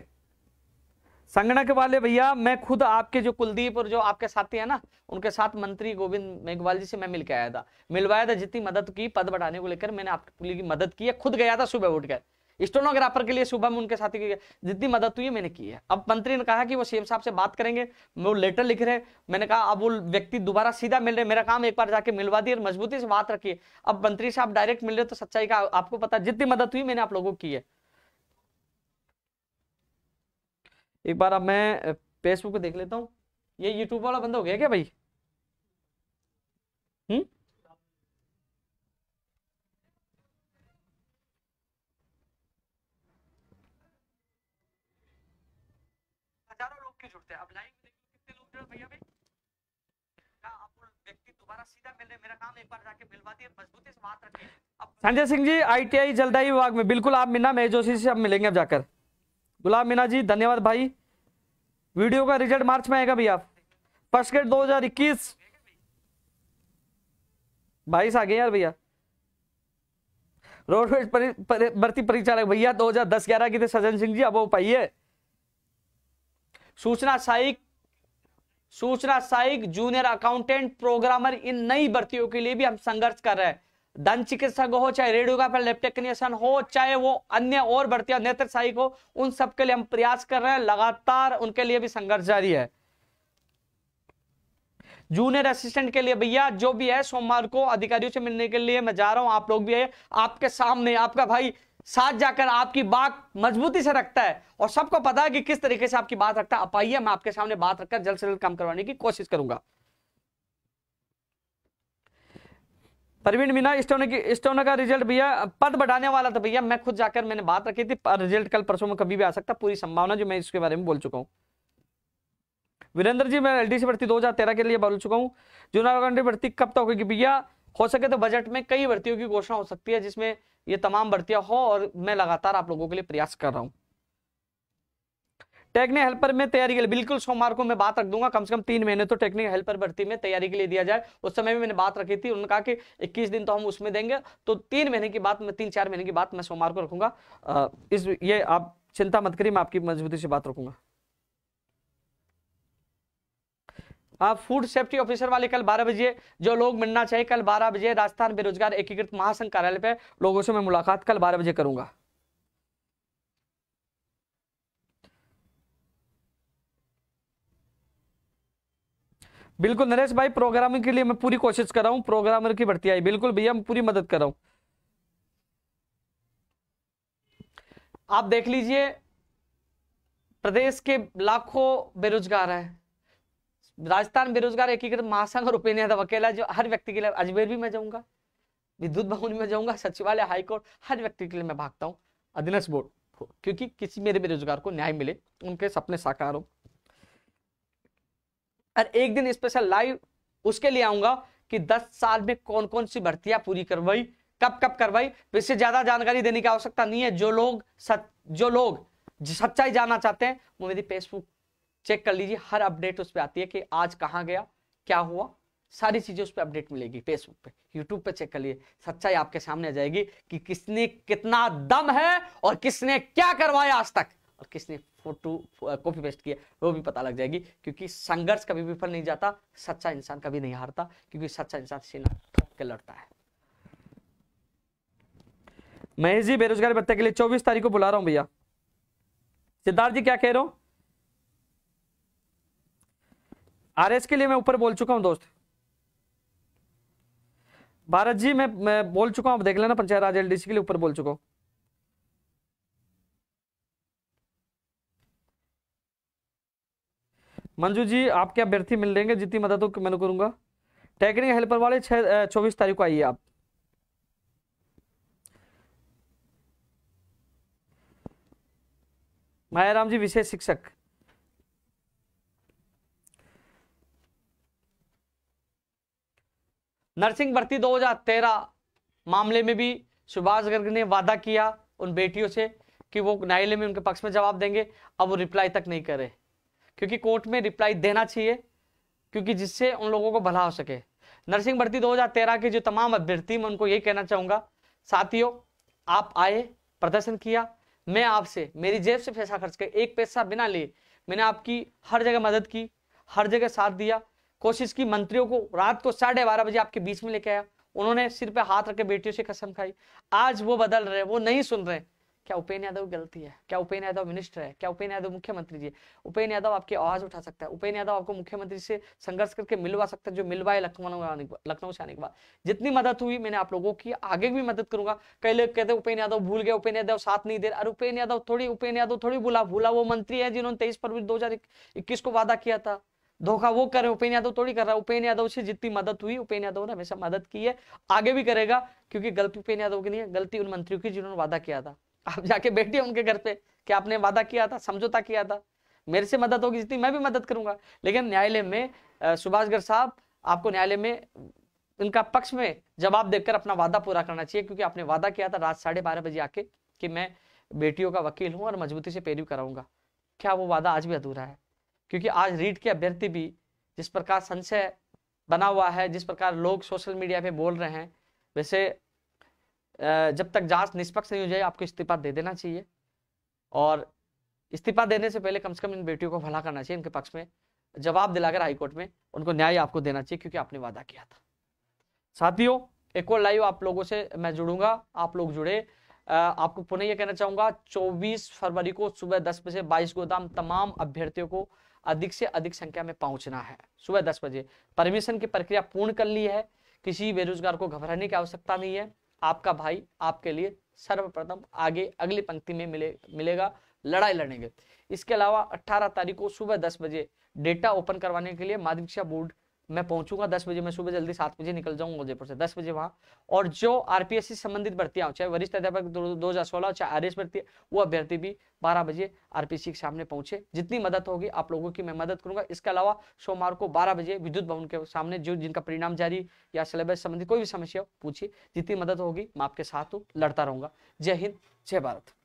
संगणक वाले भैया मैं खुद आपके जो कुलदीप और जो आपके साथी है ना उनके साथ मंत्री गोविंद मेघवाल जी से मैं मिलकर आया था मिलवाया था जितनी मदद की पद बढ़ाने को लेकर मैंने आपकी की मदद की है खुद गया था सुबह उठकर स्टोनोग्राफर के लिए शुभम उनके साथी की जितनी मदद हुई तो मैंने की है अब मंत्री ने कहा कि वो सीएम साहब से बात करेंगे वो लेटर लिख रहे मैंने कहा अब वो व्यक्ति दोबारा सीधा मिल रहे मेरा काम एक बार जाके मिलवा दिए और मजबूती से बात रखिए अब मंत्री साहब डायरेक्ट मिल रहे तो सच्चाई का आपको पता जितनी मदद हुई मैंने आप लोगों की है एक बार अब मैं फेसबुक देख लेता हूँ ये यूट्यूब वाला बंद हो गया क्या भाई हम्म संजय सिंह जी आईटीआई जलदाई विभाग में बिल्कुल आप मीना महेश जोशी से हम मिलेंगे अब जाकर गुलाब मीना जी धन्यवाद भाई वीडियो का रिजल्ट मार्च में आएगा भैया फर्स्ट ग्रेड दो हजार इक्कीस बाईस आ गए यार भैया रोडवेज भर्ती परिचालक भैया दो हजार दस ग्यारह की थे सजन सिंह जी अब वो पाइए सूचना सहायक सूचना सहायक जूनियर अकाउंटेंट प्रोग्रामर इन नई भर्तियों के लिए भी हम संघर्ष कर रहे हैं दंत चिकित्सक हो चाहे रेडियोग्राफर लेप टेक्नीशियन हो चाहे वो अन्य और भर्तियां नेत्र सहायक हो उन सबके लिए हम प्रयास कर रहे हैं लगातार उनके लिए भी संघर्ष जारी है जूनियर असिस्टेंट के लिए भैया जो भी है सोमवार को अधिकारियों से मिलने के लिए मैं जा रहा हूं आप लोग भी है आपके सामने आपका भाई साथ जाकर आपकी बात मजबूती से रखता है और सबको पता है कि किस तरीके से आपकी बात रखता है आप आइए मैं आपके सामने बात रखकर जल्द से जल्द काम करवाने की कोशिश करूंगा परवीन मीना स्टोन की स्टोन का रिजल्ट भैया पद बढ़ाने वाला था भैया मैं खुद जाकर मैंने बात रखी थी रिजल्ट कल परसों में कभी भी आ सकता पूरी संभावना जो मैं इसके बारे में बोल चुका हूँ वीरेंद्र जी मैं एलडीसी भर्ती 2013 के लिए बोल चुका हूँ जूनागढ़ भर्ती कब तक होगी भैया हो सके तो बजट में कई भर्तियों की घोषणा हो सकती है जिसमें ये तमाम भर्तियां हो और मैं लगातार आप लोगों के लिए प्रयास कर रहा हूं टेक्निक हेल्पर में तैयारी के लिए बिल्कुल सोमवार को मैं बात रख दूंगा कम से कम तीन महीने तो टेक्निक हेल्पर भर्ती में तैयारी के लिए दिया जाए उस समय भी मैंने बात रखी थी उन्होंने कहा कि 21 दिन तो हम उसमें देंगे तो तीन महीने की बात मैं तीन चार महीने की बात मैं सोमवार को रखूंगा इस ये आप चिंता मत करिए मैं आपकी मजबूती से बात रखूंगा फूड सेफ्टी ऑफिसर वाले कल बारह बजे जो लोग मिलना चाहिए कल बारह बजे राजस्थान बेरोजगार एकीकृत महासंघ कार्यालय पे लोगों से मैं मुलाकात कल बारह बजे करूंगा बिल्कुल नरेश भाई प्रोग्रामिंग के लिए मैं पूरी कोशिश कर रहा हूँ प्रोग्रामर की भर्ती आई बिल्कुल भैया मैं पूरी मदद कर रहा हूँ आप देख लीजिए प्रदेश के लाखों बेरोजगार हैं राजस्थान बेरोजगार एकीकृत महासंघ और उपेन्द्र यादव अकेला जो हर व्यक्ति के लिए अजमेर भी मैं जाऊंगा विद्युत भवन में जाऊंगा सचिवालय हाईकोर्ट हर व्यक्ति के लिए मैं भागता हूँ अधीनस्थ बोर्ड क्योंकि किसी मेरे बेरोजगार को न्याय मिले उनके सपने साकार हो और एक दिन स्पेशल लाइव उसके लिए आऊंगा कि 10 साल में कौन कौन सी भर्तियां पूरी करवाई कब कब करवाई तो इससे ज्यादा जानकारी देने की आवश्यकता नहीं है जो लोग सच जो लोग सच्चाई जानना चाहते हैं वो मेरी फेसबुक चेक कर लीजिए हर अपडेट उस पर आती है कि आज कहाँ गया क्या हुआ सारी चीज़ें उस पर अपडेट मिलेगी फेसबुक पे यूट्यूब पे चेक कर लिए सच्चाई आपके सामने आ जाएगी कि किसने कितना दम है और किसने क्या करवाया आज तक और किसने फोटो कॉपी पेस्ट किया वो भी पता लग जाएगी क्योंकि संघर्ष कभी विफल नहीं जाता सच्चा इंसान कभी नहीं हारता क्योंकि सच्चा इंसान सेना ठोक के लड़ता है महेश जी बेरोजगारी भत्ते के लिए चौबीस तारीख को बुला रहा हूं भैया सिद्धार्थ जी क्या कह रहे हो आरएस के लिए मैं ऊपर बोल चुका हूं दोस्त भारत जी मैं मैं बोल चुका हूं आप देख लेना पंचायत राज एलडीसी के लिए ऊपर बोल चुका हूं मंजू जी आपके अभ्यर्थी मिल देंगे जितनी मदद हो मैं करूंगा टेक्निकल हेल्पर वाले छह चौबीस तारीख को आइए आप माया राम जी विशेष शिक्षक नर्सिंग भर्ती 2013 मामले में भी सुभाष गर्ग ने वादा किया उन बेटियों से कि वो न्यायालय में उनके पक्ष में जवाब देंगे अब वो रिप्लाई तक नहीं करे क्योंकि कोर्ट में रिप्लाई देना चाहिए क्योंकि जिससे उन लोगों को भला हो सके नर्सिंग भर्ती 2013 के जो तमाम अभ्यर्थी मैं उनको यही कहना चाहूँगा साथियों आप आए प्रदर्शन किया मैं आपसे मेरी जेब से पैसा खर्च कर एक पैसा बिना लिए मैंने आपकी हर जगह मदद की हर जगह साथ दिया कोशिश की मंत्रियों को रात को साढ़े बारह बजे आपके बीच में लेके आया उन्होंने सिर पे हाथ रखे बेटियों से कसम खाई आज वो बदल रहे वो नहीं सुन रहे क्या उपेन यादव गलती है क्या उपेन यादव मिनिस्टर है क्या उपेन यादव मुख्यमंत्री जी उपेन यादव आपकी आवाज उठा सकता है उपेन यादव आपको मुख्यमंत्री से संघर्ष करके मिलवा सकता है जो मिलवाए लखनऊ लखनऊ से आने के बाद जितनी मदद हुई मैंने आप लोगों की आगे भी मदद करूंगा कई लोग कहते उपेन यादव भूल गए उपेन यादव साथ नहीं दे अरे उपेन यादव थोड़ी उपेन यादव थोड़ी भूला भूला वो मंत्री है जिन्होंने तेईस फरवरी दो को वादा किया था धोखा वो करे उपेन यादव थोड़ी कर रहा है उपेन यादव से जितनी मदद हुई उपेन यादव ने हमेशा मदद की है आगे भी करेगा क्योंकि गलती उपेन यादव की नहीं है गलती उन मंत्रियों की जिन्होंने वादा किया था आप जाके बैठिए उनके घर पे कि आपने वादा किया था समझौता किया था मेरे से मदद होगी जितनी मैं भी मदद करूंगा लेकिन न्यायालय में सुभाषगढ़ साहब आपको न्यायालय में इनका पक्ष में जवाब देकर अपना वादा पूरा करना चाहिए क्योंकि आपने वादा किया था रात साढ़े बारह बजे आके कि मैं बेटियों का वकील हूँ और मजबूती से पेरू कराऊंगा क्या वो वादा आज भी अधूरा है क्योंकि आज रीट के अभ्यर्थी भी जिस प्रकार संशय बना हुआ है जिस प्रकार लोग सोशल मीडिया पे बोल रहे हैं वैसे जब तक जांच निष्पक्ष नहीं हो जाए आपको इस्तीफा दे देना चाहिए और इस्तीफा देने से पहले कम से कम इन बेटियों को भला करना चाहिए इनके पक्ष में जवाब दिलाकर हाईकोर्ट में उनको न्याय आपको देना चाहिए क्योंकि आपने वादा किया था साथियों एक और लाइव आप लोगों से मैं जुड़ूंगा आप लोग जुड़े आपको पुनः यह कहना चाहूंगा 24 फरवरी को सुबह 10 बजे 22 गोदाम तमाम अभ्यर्थियों को अधिक से अधिक संख्या में पहुंचना है सुबह दस बजे परमिशन की प्रक्रिया पूर्ण कर ली है किसी बेरोजगार को घबराने की आवश्यकता नहीं है आपका भाई आपके लिए सर्वप्रथम आगे अगली पंक्ति में मिले मिलेगा लड़ाई लड़ेंगे इसके अलावा 18 तारीख को सुबह 10 बजे डेटा ओपन करवाने के लिए माध्यम शिक्षा बोर्ड मैं पहुंचूंगा दस बजे मैं सुबह जल्दी सात बजे निकल जाऊंगा जयपुर से दस बजे वहाँ और जो आरपीएससी संबंधित भर्ती हो चाहे वरिष्ठ अध्यापक दो हजार सोलह चाहे आर एस भर्ती वो अभ्यर्थी भी बारह बजे आरपीएससी के सामने पहुंचे जितनी मदद होगी आप लोगों की मैं मदद करूंगा इसके अलावा सोमवार को बारह बजे विद्युत भवन के सामने जो जिनका परिणाम जारी या सिलेबस संबंधी कोई भी समस्या हो पूछिए जितनी मदद होगी मैं आपके साथ हूँ लड़ता रहूंगा जय हिंद जय भारत